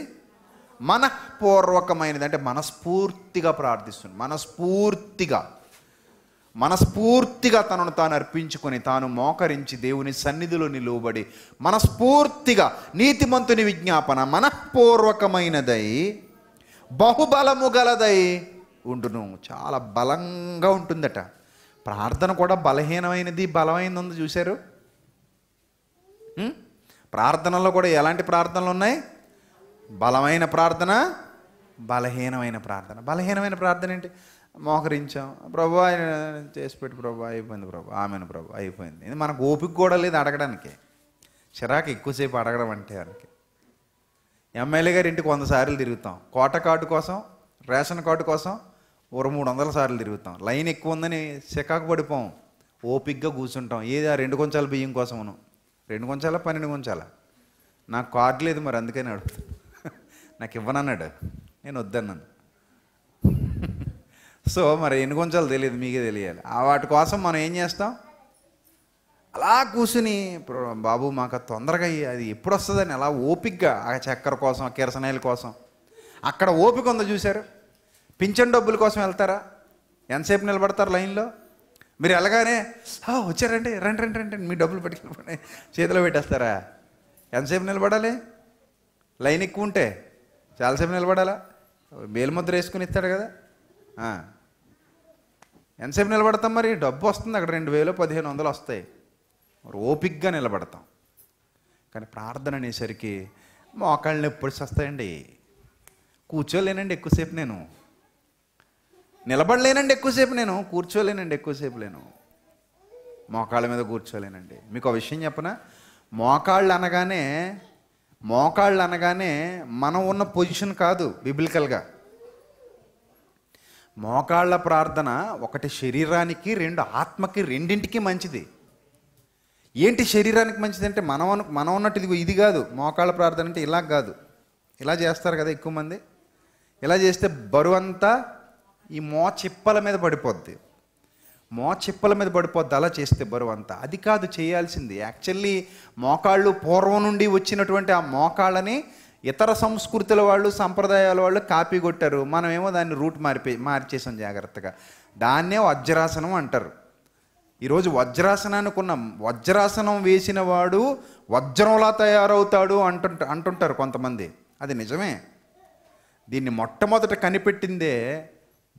మనఃపూర్వకమైనది అంటే మనస్ఫూర్తిగా ప్రార్థిస్తుంది మనస్ఫూర్తిగా మనస్ఫూర్తిగా తనను తాను అర్పించుకొని తాను మోకరించి దేవుని సన్నిధిలో నిలువబడి మనస్ఫూర్తిగా నీతిమంతుని విజ్ఞాపన మనఃపూర్వకమైనదై బహుబలము గలదై ఉండును చాలా బలంగా ఉంటుందట ప్రార్థన కూడా బలహీనమైనది బలమైనది ఉంది చూశారు ప్రార్థనలో కూడా ఎలాంటి ప్రార్థనలు ఉన్నాయి బలమైన ప్రార్థన బలహీనమైన ప్రార్థన బలహీనమైన ప్రార్థన ఏంటి మోకరించాం ప్రభు ఆయన చేసి పెట్టి ప్రభు అయిపోయింది ప్రభు ఆమెను ప్రభు అయిపోయింది ఇది మనకు ఓపిక కూడా లేదు అడగడానికి చిరాకు ఎక్కువసేపు అడగడం అంటే వారికి ఎమ్మెల్యే గారి ఇంటికి వంద సార్లు తిరుగుతాం కోట కార్డు కోసం రేషన్ కార్డు కోసం ఒక మూడు వందల సార్లు తిరుగుతాం లైన్ ఎక్కువ ఉందని సికాకు పడిపోం ఓపిక్గా కూర్చుంటాం ఏది ఆ రెండు కొంచాలు బియ్యం కోసమును రెండు కొంచాలా పన్నెండు కొంచాలా నాకు కార్డు లేదు మరి అందుకని అడుగుతా నాకు ఇవ్వనన్నాడు నేను వద్దన్నాను సో మరి ఎన్ని కొంచాలు తెలియదు మీకే తెలియాలి ఆ వాటి కోసం మనం ఏం చేస్తాం అలా కూర్చుని బాబు మాకు తొందరగా అది ఎప్పుడు వస్తుందని అలా ఓపిక్గా ఆ చక్కెర కోసం కిరసనాయిల కోసం అక్కడ ఓపిక ఉందో చూశారు పింఛన్ డబ్బుల కోసం వెళ్తారా ఎంతసేపు నిలబడతారు లైన్లో మీరు ఎలాగానే వచ్చారండి రండి రండి రండి మీ డబ్బులు పెట్టుకుని చేతిలో పెట్టేస్తారా ఎంతసేపు నిలబడాలి లైన్ ఎక్కువ ఉంటే చాలాసేపు నిలబడాలా ముద్ర వేసుకుని ఇస్తాడు కదా ఎంతసేపు నిలబడతాం మరి డబ్బు వస్తుంది అక్కడ రెండు వేలు పదిహేను వందలు వస్తాయి మరి ఓపిక్గా నిలబడతాం కానీ ప్రార్థన అనేసరికి మోకాళ్ళు ఎప్పుడు వస్తాయండి కూర్చోలేనండి ఎక్కువసేపు నేను నిలబడలేనండి ఎక్కువసేపు నేను కూర్చోలేనండి ఎక్కువసేపు నేను మోకాళ్ళ మీద కూర్చోలేనండి మీకు ఒక విషయం చెప్పనా మోకాళ్ళు అనగానే మోకాళ్ళు అనగానే మనం ఉన్న పొజిషన్ కాదు బిబిలికల్గా మోకాళ్ళ ప్రార్థన ఒకటి శరీరానికి రెండు ఆత్మకి రెండింటికి మంచిది ఏంటి శరీరానికి మంచిది అంటే మనం అను మనం ఉన్నట్టు ఇది ఇది కాదు మోకాళ్ళ ప్రార్థన అంటే ఇలా కాదు ఇలా చేస్తారు కదా ఎక్కువ మంది ఇలా చేస్తే బరువంతా ఈ మో మీద పడిపోద్ది మో మీద పడిపోద్ది అలా చేస్తే బరువు అంతా అది కాదు చేయాల్సింది యాక్చువల్లీ మోకాళ్ళు పూర్వం నుండి వచ్చినటువంటి ఆ మోకాళ్ళని ఇతర సంస్కృతుల వాళ్ళు సంప్రదాయాల వాళ్ళు కాపీ కొట్టారు మనమేమో దాన్ని రూట్ మారిపే మార్చేసాం జాగ్రత్తగా దాన్నే వజ్రాసనం అంటారు ఈరోజు వజ్రాసనానికి ఉన్న వజ్రాసనం వేసిన వాడు వజ్రంలా తయారవుతాడు అంటుంట అంటుంటారు కొంతమంది అది నిజమే దీన్ని మొట్టమొదట కనిపెట్టిందే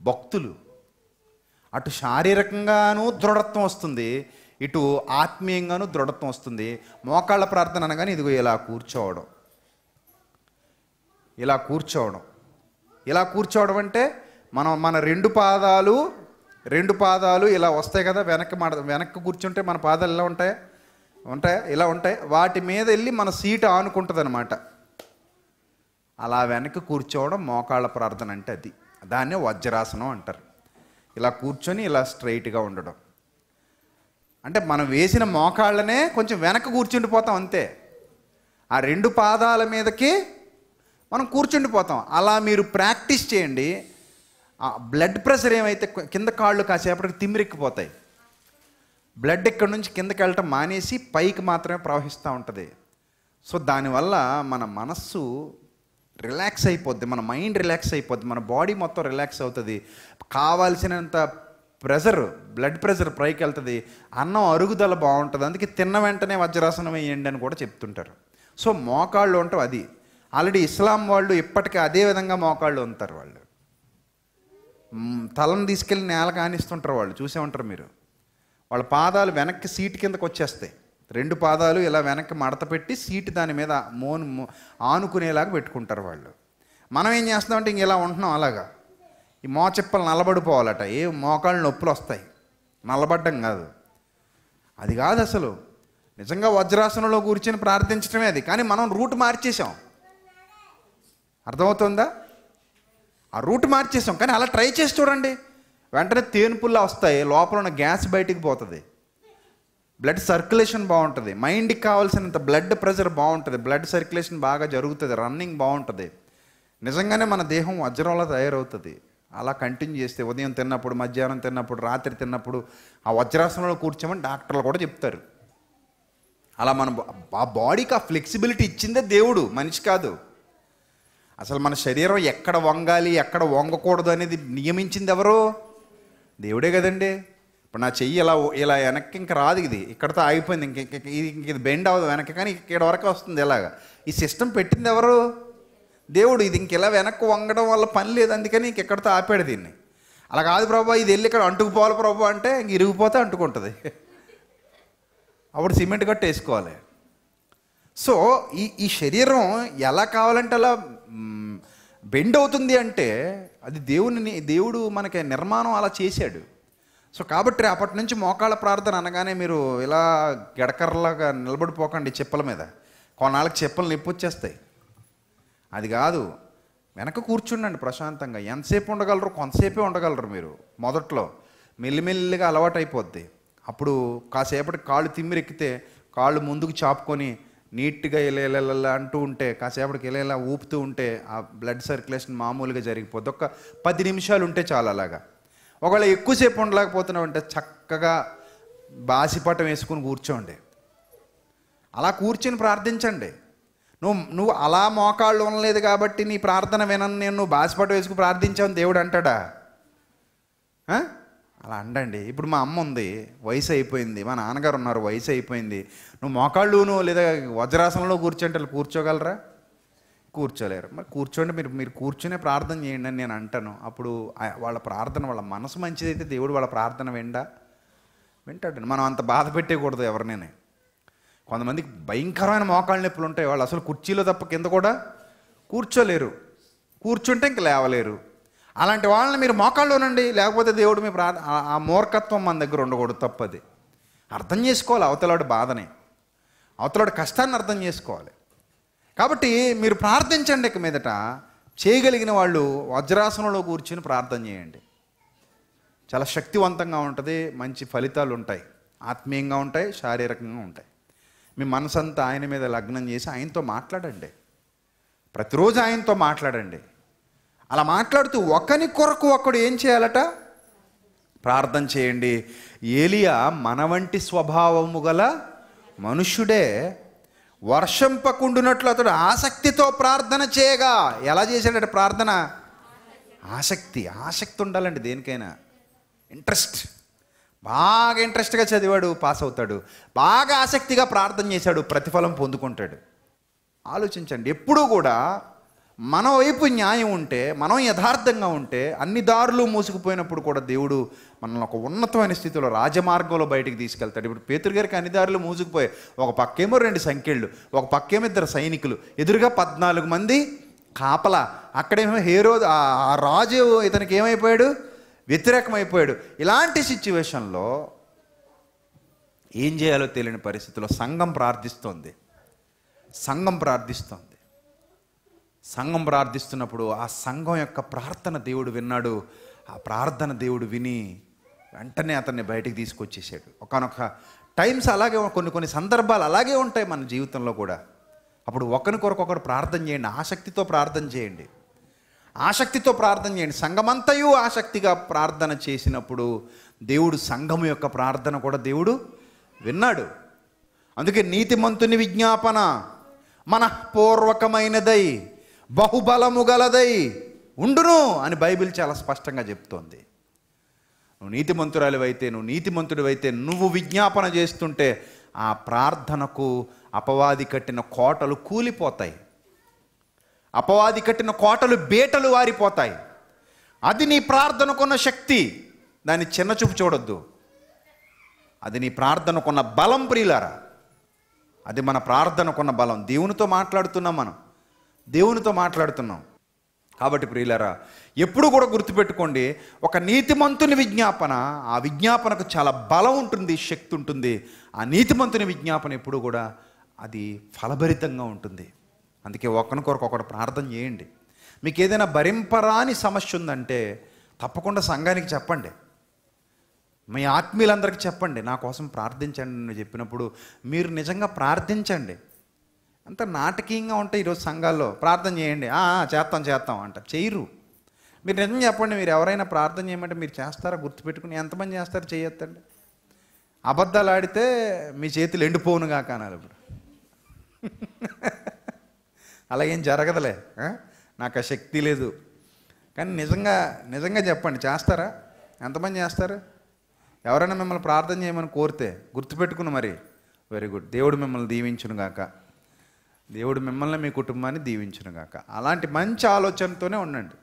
భక్తులు అటు శారీరకంగానూ దృఢత్వం వస్తుంది ఇటు ఆత్మీయంగానూ దృఢత్వం వస్తుంది మోకాళ్ళ ప్రార్థన అనగానే ఇదిగో ఇలా కూర్చోవడం ఇలా కూర్చోవడం ఇలా కూర్చోవడం అంటే మనం మన రెండు పాదాలు రెండు పాదాలు ఇలా వస్తాయి కదా వెనక్కి మాట వెనక్కి కూర్చుంటే మన పాదాలు ఇలా ఉంటాయి ఉంటాయి ఇలా ఉంటాయి వాటి మీద వెళ్ళి మన సీటు ఆనుకుంటుంది అనమాట అలా వెనక్కి కూర్చోవడం మోకాళ్ళ ప్రార్థన అంటే అది దాన్నే వజ్రాసనం అంటారు ఇలా కూర్చొని ఇలా స్ట్రైట్గా ఉండడం అంటే మనం వేసిన మోకాళ్ళనే కొంచెం వెనక కూర్చుండిపోతాం అంతే ఆ రెండు పాదాల మీదకి మనం కూర్చుండిపోతాం అలా మీరు ప్రాక్టీస్ చేయండి ఆ బ్లడ్ ప్రెషర్ ఏమైతే కింద కాళ్ళు కాసేపటికి తిమ్మిరిక్కిపోతాయి బ్లడ్ ఇక్కడ నుంచి కిందకి వెళ్ళటం మానేసి పైకి మాత్రమే ప్రవహిస్తూ ఉంటుంది సో దానివల్ల మన మనస్సు రిలాక్స్ అయిపోద్ది మన మైండ్ రిలాక్స్ అయిపోద్ది మన బాడీ మొత్తం రిలాక్స్ అవుతుంది కావాల్సినంత ప్రెషర్ బ్లడ్ ప్రెషర్ పైకి వెళ్తుంది అన్నం అరుగుదల బాగుంటుంది అందుకే తిన్న వెంటనే వజ్రాసనం వేయండి అని కూడా చెప్తుంటారు సో మోకాళ్ళు ఉంటాం అది ఆల్రెడీ ఇస్లాం వాళ్ళు ఇప్పటికీ అదే విధంగా మోకాళ్ళు ఉంటారు వాళ్ళు తలను తీసుకెళ్ళి నేల కానిస్తుంటారు వాళ్ళు చూసే ఉంటారు మీరు వాళ్ళ పాదాలు వెనక్కి సీట్ కిందకు వచ్చేస్తాయి రెండు పాదాలు ఇలా వెనక్కి మడత పెట్టి సీటు దాని మీద మోన్ ఆనుకునేలాగా పెట్టుకుంటారు వాళ్ళు మనం ఏం చేస్తామంటే ఇంక ఇలా ఉంటున్నాం అలాగా ఈ మోచెప్పలు నల్లబడిపోవాలట ఏ మోకాళ్ళు నొప్పులు వస్తాయి నల్లబడ్డం కాదు అది కాదు అసలు నిజంగా వజ్రాసనంలో కూర్చొని ప్రార్థించడమే అది కానీ మనం రూట్ మార్చేసాం అర్థమవుతుందా ఆ రూట్ మార్చేసాం కానీ అలా ట్రై చేసి చూడండి వెంటనే తేనుపుల్లా వస్తాయి లోపల ఉన్న గ్యాస్ బయటికి పోతుంది బ్లడ్ సర్క్యులేషన్ బాగుంటుంది మైండ్కి కావాల్సినంత బ్లడ్ ప్రెషర్ బాగుంటుంది బ్లడ్ సర్క్యులేషన్ బాగా జరుగుతుంది రన్నింగ్ బాగుంటుంది నిజంగానే మన దేహం వజ్రంలా తయారవుతుంది అలా కంటిన్యూ చేస్తే ఉదయం తిన్నప్పుడు మధ్యాహ్నం తిన్నప్పుడు రాత్రి తిన్నప్పుడు ఆ వజ్రాసనంలో కూర్చోమని డాక్టర్లు కూడా చెప్తారు అలా మన ఆ బాడీకి ఆ ఫ్లెక్సిబిలిటీ ఇచ్చిందే దేవుడు మనిషి కాదు అసలు మన శరీరం ఎక్కడ వంగాలి ఎక్కడ వంగకూడదు అనేది నియమించింది ఎవరో దేవుడే కదండి ఇప్పుడు నా చెయ్యి ఇలా ఇలా వెనక్కి ఇంక రాదు ఇది ఇక్కడతో ఆగిపోయింది ఇంక ఇది ఇంక ఇది బెండ్ అవ్వదు వెనక్కి కానీ ఇక్కడ వరకు వస్తుంది ఇలాగ ఈ సిస్టమ్ పెట్టింది ఎవరు దేవుడు ఇది ఇంక ఇలా వెనక్కి వంగడం వల్ల పని లేదు అందుకని ఇంక ఎక్కడితో ఆపాడు దీన్ని అలా కాదు ప్రభా ఇది వెళ్ళి ఇక్కడ అంటుకుపోవాలి ప్రభా అంటే ఇంక ఇరిగిపోతే అంటుకుంటుంది అప్పుడు సిమెంట్ కట్ట వేసుకోవాలి సో ఈ ఈ శరీరం ఎలా కావాలంటే అలా బెండ్ అవుతుంది అంటే అది దేవుని దేవుడు మనకి నిర్మాణం అలా చేశాడు సో కాబట్టి అప్పటి నుంచి మోకాళ్ళ ప్రార్థన అనగానే మీరు ఇలా గడకర్లాగా నిలబడిపోకండి చెప్పల మీద కొన్నాళ్ళకి చెప్పలు నిప్పు వచ్చేస్తాయి అది కాదు వెనక కూర్చుండండి ప్రశాంతంగా ఎంతసేపు ఉండగలరు కొంతసేపే ఉండగలరు మీరు మొదట్లో మెల్లిమెల్లిగా అలవాటు అయిపోద్ది అప్పుడు కాసేపటి కాళ్ళు తిమ్మిరెక్కితే కాళ్ళు ముందుకు చాపుకొని నీట్గా ఇలా అంటూ ఉంటే కాసేపటికి ఇలా ఊపుతూ ఉంటే ఆ బ్లడ్ సర్క్యులేషన్ మామూలుగా జరిగిపోద్ది ఒక పది నిమిషాలు ఉంటే చాలు అలాగా ఒకవేళ ఎక్కువసేపు ఉండలేకపోతున్నామంటే చక్కగా బాసిపటం వేసుకుని కూర్చోండి అలా కూర్చుని ప్రార్థించండి నువ్వు నువ్వు అలా మోకాళ్ళు ఉండలేదు కాబట్టి నీ ప్రార్థన వినని నేను నువ్వు బాసిపట వేసుకుని ప్రార్థించావు దేవుడు అంటాడా అలా అండండి ఇప్పుడు మా అమ్మ ఉంది వయసు అయిపోయింది మా నాన్నగారు ఉన్నారు వయసు అయిపోయింది నువ్వు నువ్వు లేదా వజ్రాసనంలో కూర్చుంటే కూర్చోగలరా కూర్చోలేరు మరి కూర్చోండి మీరు మీరు కూర్చునే ప్రార్థన చేయండి అని నేను అంటాను అప్పుడు వాళ్ళ ప్రార్థన వాళ్ళ మనసు మంచిదైతే దేవుడు వాళ్ళ ప్రార్థన విండా వింటాడు మనం అంత బాధ పెట్టేయకూడదు ఎవరినైనా కొంతమందికి భయంకరమైన మోకాళ్ళ నొప్పులు ఉంటాయి వాళ్ళు అసలు కుర్చీలో తప్ప కింద కూడా కూర్చోలేరు కూర్చుంటే ఇంక లేవలేరు అలాంటి వాళ్ళని మీరు మోకాళ్ళలోనండి లేకపోతే దేవుడు మీ ప్రార్థ ఆ మూర్ఖత్వం మన దగ్గర ఉండకూడదు తప్పది అర్థం చేసుకోవాలి అవతలాడు బాధని అవతలవాడి కష్టాన్ని అర్థం చేసుకోవాలి కాబట్టి మీరు ప్రార్థించండి ఇక మీదట చేయగలిగిన వాళ్ళు వజ్రాసనంలో కూర్చుని ప్రార్థన చేయండి చాలా శక్తివంతంగా ఉంటుంది మంచి ఫలితాలు ఉంటాయి ఆత్మీయంగా ఉంటాయి శారీరకంగా ఉంటాయి మీ మనసంతా ఆయన మీద లగ్నం చేసి ఆయనతో మాట్లాడండి ప్రతిరోజు ఆయనతో మాట్లాడండి అలా మాట్లాడుతూ ఒకని కొరకు ఒకడు ఏం చేయాలట ప్రార్థన చేయండి ఏలియా మన వంటి స్వభావము గల మనుష్యుడే వర్షం పకుండునట్లు అతడు ఆసక్తితో ప్రార్థన చేయగా ఎలా చేశాడట ప్రార్థన ఆసక్తి ఆసక్తి ఉండాలండి దేనికైనా ఇంట్రెస్ట్ బాగా ఇంట్రెస్ట్గా చదివాడు పాస్ అవుతాడు బాగా ఆసక్తిగా ప్రార్థన చేశాడు ప్రతిఫలం పొందుకుంటాడు ఆలోచించండి ఎప్పుడూ కూడా మన వైపు న్యాయం ఉంటే మనం యథార్థంగా ఉంటే అన్ని దారులు మూసుకుపోయినప్పుడు కూడా దేవుడు మనల్ని ఒక ఉన్నతమైన స్థితిలో రాజమార్గంలో బయటికి తీసుకెళ్తాడు ఇప్పుడు పేతురు గారికి అనిదారులు మూసుకుపోయాయి ఒక పక్కేమో రెండు సంఖ్యలు ఒక పక్కేమో ఇద్దరు సైనికులు ఎదురుగా పద్నాలుగు మంది కాపల అక్కడేమో హేరో ఆ రాజు ఇతనికి ఏమైపోయాడు వ్యతిరేకమైపోయాడు ఇలాంటి సిచ్యువేషన్లో ఏం చేయాలో తెలియని పరిస్థితిలో సంఘం ప్రార్థిస్తోంది సంఘం ప్రార్థిస్తోంది సంఘం ప్రార్థిస్తున్నప్పుడు ఆ సంఘం యొక్క ప్రార్థన దేవుడు విన్నాడు ఆ ప్రార్థన దేవుడు విని వెంటనే అతన్ని బయటికి తీసుకొచ్చేసాడు ఒకనొక టైమ్స్ అలాగే కొన్ని కొన్ని సందర్భాలు అలాగే ఉంటాయి మన జీవితంలో కూడా అప్పుడు ఒకరి కొరకొకరు ప్రార్థన చేయండి ఆసక్తితో ప్రార్థన చేయండి ఆసక్తితో ప్రార్థన చేయండి సంఘమంతయు ఆసక్తిగా ప్రార్థన చేసినప్పుడు దేవుడు సంఘం యొక్క ప్రార్థన కూడా దేవుడు విన్నాడు అందుకే నీతిమంతుని విజ్ఞాపన మనఃపూర్వకమైనదై బహుబలము గలదై ఉండును అని బైబిల్ చాలా స్పష్టంగా చెప్తోంది నువ్వు అయితే నువ్వు అయితే నువ్వు విజ్ఞాపన చేస్తుంటే ఆ ప్రార్థనకు అపవాది కట్టిన కోటలు కూలిపోతాయి అపవాది కట్టిన కోటలు బేటలు వారిపోతాయి అది నీ ప్రార్థనకున్న శక్తి దాన్ని చిన్న చూపు చూడొద్దు అది నీ ప్రార్థనకున్న బలం ప్రియులారా అది మన ప్రార్థనకున్న బలం దేవునితో మాట్లాడుతున్నాం మనం దేవునితో మాట్లాడుతున్నాం కాబట్టి ప్రియులరా ఎప్పుడు కూడా గుర్తుపెట్టుకోండి ఒక నీతిమంతుని విజ్ఞాపన ఆ విజ్ఞాపనకు చాలా బలం ఉంటుంది శక్తి ఉంటుంది ఆ నీతిమంతుని విజ్ఞాపన ఎప్పుడు కూడా అది ఫలభరితంగా ఉంటుంది అందుకే ఒకరికొరకు ఒకటి ప్రార్థన చేయండి మీకు ఏదైనా భరింపరాని సమస్య ఉందంటే తప్పకుండా సంఘానికి చెప్పండి మీ ఆత్మీయులందరికీ చెప్పండి నా కోసం ప్రార్థించండి అని చెప్పినప్పుడు మీరు నిజంగా ప్రార్థించండి అంత నాటకీయంగా ఉంటాయి ఈరోజు సంఘాల్లో ప్రార్థన చేయండి చేస్తాం చేస్తాం అంట చేయరు మీరు నిజం చెప్పండి మీరు ఎవరైనా ప్రార్థన చేయమంటే మీరు చేస్తారా గుర్తుపెట్టుకుని ఎంతమంది చేస్తారు చేయొద్దండి అబద్ధాలు ఆడితే మీ చేతులు ఎండిపోవును కాక అనాలి ఇప్పుడు అలాగేం జరగదులే నాకు ఆ శక్తి లేదు కానీ నిజంగా నిజంగా చెప్పండి చేస్తారా ఎంతమంది చేస్తారు ఎవరైనా మిమ్మల్ని ప్రార్థన చేయమని కోరితే గుర్తుపెట్టుకుని మరి వెరీ గుడ్ దేవుడు మిమ్మల్ని దీవించును కాక దేవుడు మిమ్మల్ని మీ కుటుంబాన్ని గాక అలాంటి మంచి ఆలోచనతోనే ఉండండి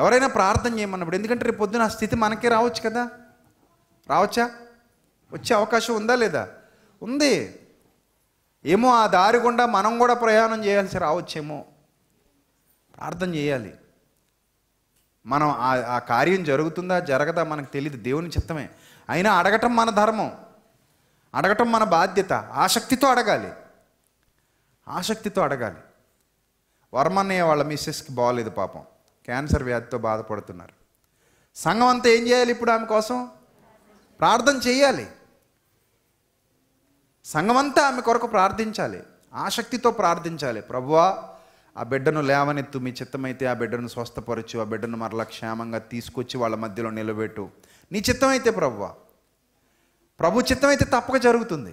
ఎవరైనా ప్రార్థన చేయమన్నప్పుడు ఎందుకంటే రేపు పొద్దున ఆ స్థితి మనకే రావచ్చు కదా రావచ్చా వచ్చే అవకాశం ఉందా లేదా ఉంది ఏమో ఆ దారి గుండా మనం కూడా ప్రయాణం చేయాల్సి రావచ్చేమో ప్రార్థన చేయాలి మనం ఆ కార్యం జరుగుతుందా జరగదా మనకు తెలియదు దేవుని చిత్తమే అయినా అడగటం మన ధర్మం అడగటం మన బాధ్యత ఆసక్తితో అడగాలి ఆసక్తితో అడగాలి వర్మ అన్నయ్య వాళ్ళ మిస్సెస్కి బాగోలేదు పాపం క్యాన్సర్ వ్యాధితో బాధపడుతున్నారు సంఘం అంతా ఏం చేయాలి ఇప్పుడు ఆమె కోసం ప్రార్థన చేయాలి సంఘమంతా ఆమె కొరకు ప్రార్థించాలి ఆసక్తితో ప్రార్థించాలి ప్రభువా ఆ బిడ్డను లేవనెత్తు మీ చిత్తమైతే ఆ బిడ్డను స్వస్థపరచు ఆ బిడ్డను మరలా క్షేమంగా తీసుకొచ్చి వాళ్ళ మధ్యలో నిలబెట్టు నీ చిత్తమైతే ప్రభువా ప్రభు చిత్తమైతే తప్పక జరుగుతుంది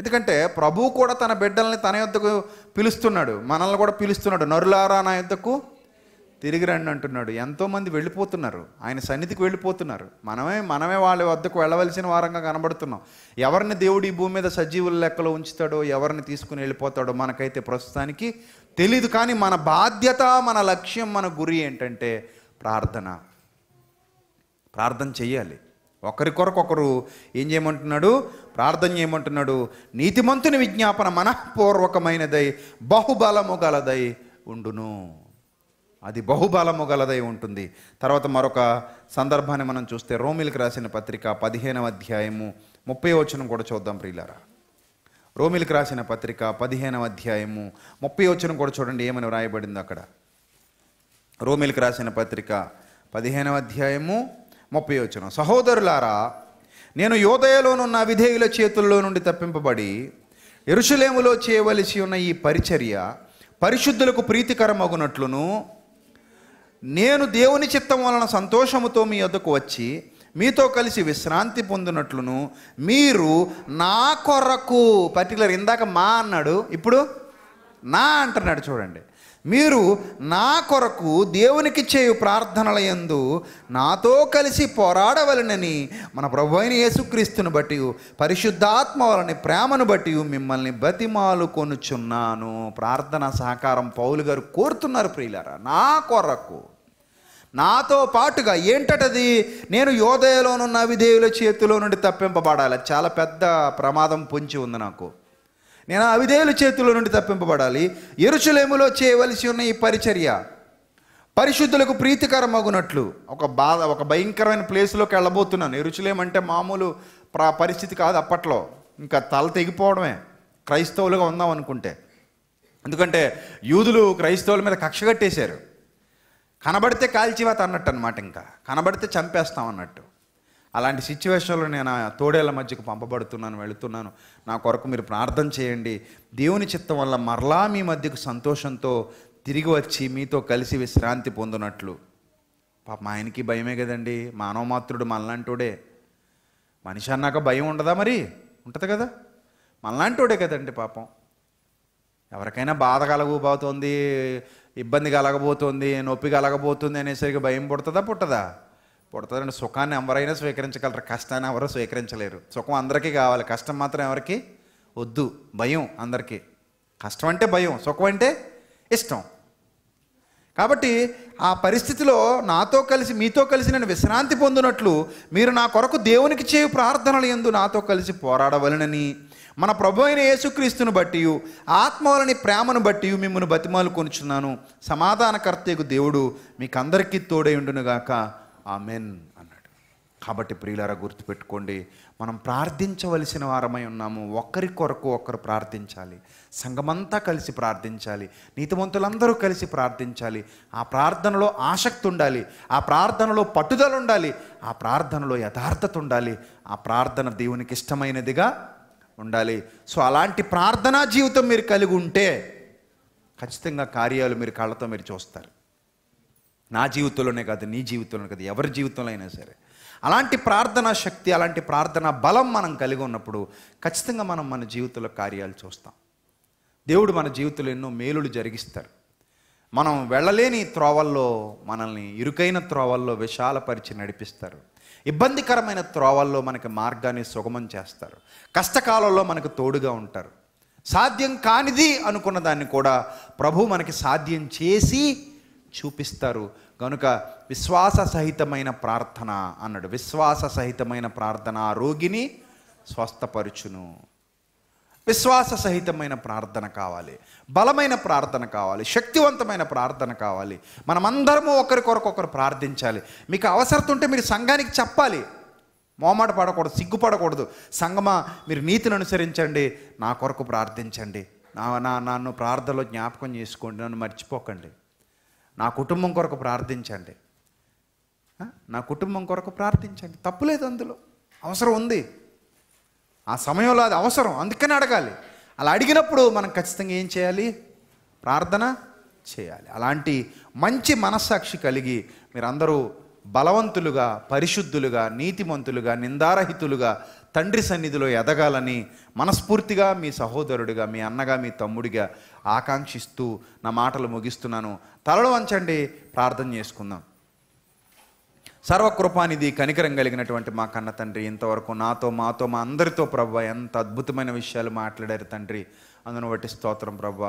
ఎందుకంటే ప్రభువు కూడా తన బిడ్డల్ని తన యొద్దకు పిలుస్తున్నాడు మనల్ని కూడా పిలుస్తున్నాడు నరులారా నా యొద్దకు తిరిగి రండి అంటున్నాడు ఎంతోమంది వెళ్ళిపోతున్నారు ఆయన సన్నిధికి వెళ్ళిపోతున్నారు మనమే మనమే వాళ్ళ వద్దకు వెళ్ళవలసిన వారంగా కనబడుతున్నాం ఎవరిని దేవుడు ఈ భూమి మీద సజీవుల లెక్కలో ఉంచుతాడో ఎవరిని తీసుకుని వెళ్ళిపోతాడో మనకైతే ప్రస్తుతానికి తెలీదు కానీ మన బాధ్యత మన లక్ష్యం మన గురి ఏంటంటే ప్రార్థన ప్రార్థన చెయ్యాలి ఒకరి కొరకు ఒకరు ఏం చేయమంటున్నాడు ప్రార్థన చేయమంటున్నాడు నీతిమంతుని విజ్ఞాపన మనఃపూర్వకమైనదై బహుబలము గలదై ఉండును అది బహుబలము గలదై ఉంటుంది తర్వాత మరొక సందర్భాన్ని మనం చూస్తే రోమిల్కి రాసిన పత్రిక పదిహేనవ అధ్యాయము ముప్పై వచనం కూడా చూద్దాం ప్రియులారా రోమిల్కి రాసిన పత్రిక పదిహేనవ అధ్యాయము ముప్పై వచనం కూడా చూడండి ఏమని వ్రాయబడింది అక్కడ రోమిల్కి రాసిన పత్రిక పదిహేనవ అధ్యాయము ముప్పై వచనం సహోదరులారా నేను యోదయలోనున్న విధేయుల చేతుల్లో నుండి తప్పింపబడి ఎరుషులేములో చేయవలసి ఉన్న ఈ పరిచర్య పరిశుద్ధులకు ప్రీతికరమగునట్లును నేను దేవుని చిత్తం వలన సంతోషముతో మీ వద్దకు వచ్చి మీతో కలిసి విశ్రాంతి పొందినట్లును మీరు నా కొరకు పర్టికులర్ ఇందాక మా అన్నాడు ఇప్పుడు నా అంటున్నాడు చూడండి మీరు నా కొరకు దేవునికి చేయు ప్రార్థనల ఎందు నాతో కలిసి పోరాడవలనని మన ప్రభు అయిన యేసుక్రీస్తుని బట్టి పరిశుద్ధాత్మ వలని ప్రేమను బట్టి మిమ్మల్ని బతిమాలు కొనుచున్నాను ప్రార్థన సహకారం పౌలు గారు కోరుతున్నారు ప్రియులారా నా కొరకు నాతో పాటుగా ఏంటది నేను యోదయలోనున్న విధేయుల చేతిలో నుండి తప్పింపబడాలి చాలా పెద్ద ప్రమాదం పొంచి ఉంది నాకు నేను అవిధేయుల చేతుల నుండి తప్పింపబడాలి ఎరుచులేములో చేయవలసి ఉన్న ఈ పరిచర్య పరిశుద్ధులకు ప్రీతికరమగునట్లు ఒక బాధ ఒక భయంకరమైన ప్లేస్లోకి వెళ్ళబోతున్నాను ఎరుచులేమంటే మామూలు ప్రా పరిస్థితి కాదు అప్పట్లో ఇంకా తల తెగిపోవడమే క్రైస్తవులుగా ఉందాం అనుకుంటే ఎందుకంటే యూదులు క్రైస్తవుల మీద కక్ష కట్టేశారు కనబడితే కాల్చివాత అన్నట్టు అనమాట ఇంకా కనబడితే చంపేస్తాం అన్నట్టు అలాంటి సిచ్యువేషన్లో నేను తోడేళ్ల మధ్యకు పంపబడుతున్నాను వెళుతున్నాను నా కొరకు మీరు ప్రార్థన చేయండి దేవుని చిత్తం వల్ల మరలా మీ మధ్యకు సంతోషంతో తిరిగి వచ్చి మీతో కలిసి విశ్రాంతి పొందినట్లు పాప ఆయనకి భయమే కదండి మానవమాత్రుడు మనలాంటోడే మనిషి అన్నాక భయం ఉండదా మరి ఉంటుంది కదా మనలాంటోడే కదండి పాపం ఎవరికైనా బాధ కలగబోతోంది ఇబ్బంది కలగబోతోంది నొప్పి కలగబోతుంది అనేసరికి భయం పుడుతుందా పుట్టదా పుడతారండి సుఖాన్ని ఎవరైనా స్వీకరించగలరు కష్టాన్ని ఎవరు స్వీకరించలేరు సుఖం అందరికీ కావాలి కష్టం మాత్రం ఎవరికి వద్దు భయం అందరికీ కష్టం అంటే భయం సుఖం అంటే ఇష్టం కాబట్టి ఆ పరిస్థితిలో నాతో కలిసి మీతో కలిసి నేను విశ్రాంతి పొందినట్లు మీరు నా కొరకు దేవునికి చేయు ప్రార్థనలు ఎందు నాతో కలిసి పోరాడవలనని మన ప్రభు అయిన యేసుక్రీస్తును బట్టి ఆత్మలని ప్రేమను బట్టి మిమ్మల్ని బతిమాలు కొనుచున్నాను సమాధానకర్తకు దేవుడు మీకందరికీ తోడై ఉండునుగాక ఆమెన్ అన్నాడు కాబట్టి ప్రియులారా గుర్తుపెట్టుకోండి మనం ప్రార్థించవలసిన వారమై ఉన్నాము ఒకరి కొరకు ఒకరు ప్రార్థించాలి సంఘమంతా కలిసి ప్రార్థించాలి నీతిమంతులందరూ కలిసి ప్రార్థించాలి ఆ ప్రార్థనలో ఆసక్తి ఉండాలి ఆ ప్రార్థనలో పట్టుదల ఉండాలి ఆ ప్రార్థనలో యథార్థత ఉండాలి ఆ ప్రార్థన దేవునికి ఇష్టమైనదిగా ఉండాలి సో అలాంటి ప్రార్థనా జీవితం మీరు కలిగి ఉంటే ఖచ్చితంగా కార్యాలు మీరు కళ్ళతో మీరు చూస్తారు నా జీవితంలోనే కాదు నీ జీవితంలోనే కాదు ఎవరి జీవితంలో అయినా సరే అలాంటి ప్రార్థనా శక్తి అలాంటి ప్రార్థనా బలం మనం కలిగి ఉన్నప్పుడు ఖచ్చితంగా మనం మన జీవితంలో కార్యాలు చూస్తాం దేవుడు మన జీవితంలో ఎన్నో మేలులు జరిగిస్తారు మనం వెళ్ళలేని త్రోవల్లో మనల్ని ఇరుకైన త్రోవల్లో విశాలపరిచి నడిపిస్తారు ఇబ్బందికరమైన త్రోవల్లో మనకి మార్గాన్ని సుగమం చేస్తారు కష్టకాలంలో మనకు తోడుగా ఉంటారు సాధ్యం కానిది అనుకున్న దాన్ని కూడా ప్రభు మనకి సాధ్యం చేసి చూపిస్తారు కనుక విశ్వాస సహితమైన ప్రార్థన అన్నాడు విశ్వాస సహితమైన ప్రార్థన రోగిని స్వస్థపరుచును విశ్వాస సహితమైన ప్రార్థన కావాలి బలమైన ప్రార్థన కావాలి శక్తివంతమైన ప్రార్థన కావాలి మనమందరము ఒకరికొరకొకరు ప్రార్థించాలి మీకు అవసరం ఉంటే మీరు సంఘానికి చెప్పాలి మోమాట పడకూడదు సిగ్గుపడకూడదు సంగమా మీరు నీతిని అనుసరించండి నా కొరకు ప్రార్థించండి నా నన్ను ప్రార్థనలో జ్ఞాపకం చేసుకోండి నన్ను మర్చిపోకండి నా కుటుంబం కొరకు ప్రార్థించండి నా కుటుంబం కొరకు ప్రార్థించండి తప్పులేదు అందులో అవసరం ఉంది ఆ సమయంలో అది అవసరం అందుకని అడగాలి అలా అడిగినప్పుడు మనం ఖచ్చితంగా ఏం చేయాలి ప్రార్థన చేయాలి అలాంటి మంచి మనస్సాక్షి కలిగి మీరందరూ బలవంతులుగా పరిశుద్ధులుగా నీతిమంతులుగా నిందారహితులుగా తండ్రి సన్నిధిలో ఎదగాలని మనస్ఫూర్తిగా మీ సహోదరుడిగా మీ అన్నగా మీ తమ్ముడిగా ఆకాంక్షిస్తూ నా మాటలు ముగిస్తున్నాను తలలో వంచండి ప్రార్థన చేసుకుందాం సర్వకృపానిధి కనికరం కలిగినటువంటి మా కన్న తండ్రి ఇంతవరకు నాతో మాతో మా అందరితో ప్రభ ఎంత అద్భుతమైన విషయాలు మాట్లాడారు తండ్రి అందును బట్టి స్తోత్రం ప్రభ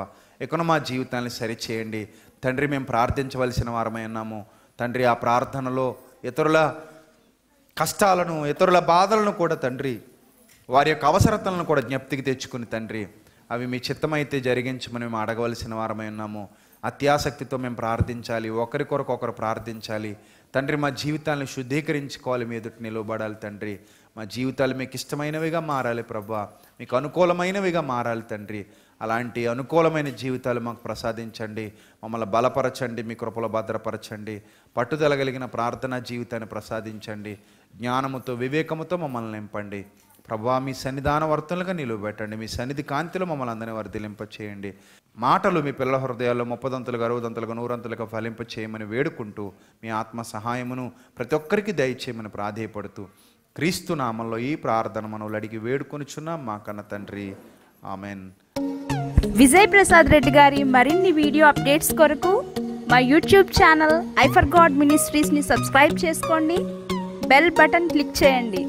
ఎక్కడ మా జీవితాన్ని సరిచేయండి తండ్రి మేము ప్రార్థించవలసిన వారమై ఉన్నాము తండ్రి ఆ ప్రార్థనలో ఇతరుల కష్టాలను ఇతరుల బాధలను కూడా తండ్రి వారి యొక్క అవసరతలను కూడా జ్ఞప్తికి తెచ్చుకుని తండ్రి అవి మీ చిత్తమైతే జరిగించమని మేము అడగవలసిన వారమై ఉన్నాము అత్యాసక్తితో మేము ప్రార్థించాలి ఒకరికొరకు ఒకరు ప్రార్థించాలి తండ్రి మా జీవితాలను శుద్ధీకరించుకోవాలి మీ ఎదుటి నిలవబడాలి తండ్రి మా జీవితాలు మీకు ఇష్టమైనవిగా మారాలి ప్రభా మీకు అనుకూలమైనవిగా మారాలి తండ్రి అలాంటి అనుకూలమైన జీవితాలు మాకు ప్రసాదించండి మమ్మల్ని బలపరచండి మీ కృపలో భద్రపరచండి పట్టుదల కలిగిన ప్రార్థనా జీవితాన్ని ప్రసాదించండి జ్ఞానముతో వివేకముతో మమ్మల్ని నింపండి ప్రభా మీ సన్నిధాన వర్తనలుగా నిలువబెట్టండి మీ సన్నిధి కాంతిలో మమ్మల్ని అందరినీ వర్ధిలింప చేయండి మాటలు మీ పిల్లల హృదయాల్లో ముప్పదంతులుగా అరవదంతలుగా నూరంతులుగా ఫలింప చేయమని వేడుకుంటూ మీ ఆత్మ సహాయమును ప్రతి ఒక్కరికి దయచేయమని ప్రాధేయపడుతూ క్రీస్తు నామంలో ఈ ప్రార్థన మనవులు అడిగి వేడుకొనిచున్నాం మా కన్న తండ్రి ఆమెన్ విజయ్ ప్రసాద్ రెడ్డి గారి మరిన్ని వీడియో అప్డేట్స్ కొరకు మా యూట్యూబ్ ఛానల్ ఐఫర్ గాడ్ మినిస్ట్రీస్ని సబ్స్క్రైబ్ చేసుకోండి బెల్ బటన్ క్లిక్ చేయండి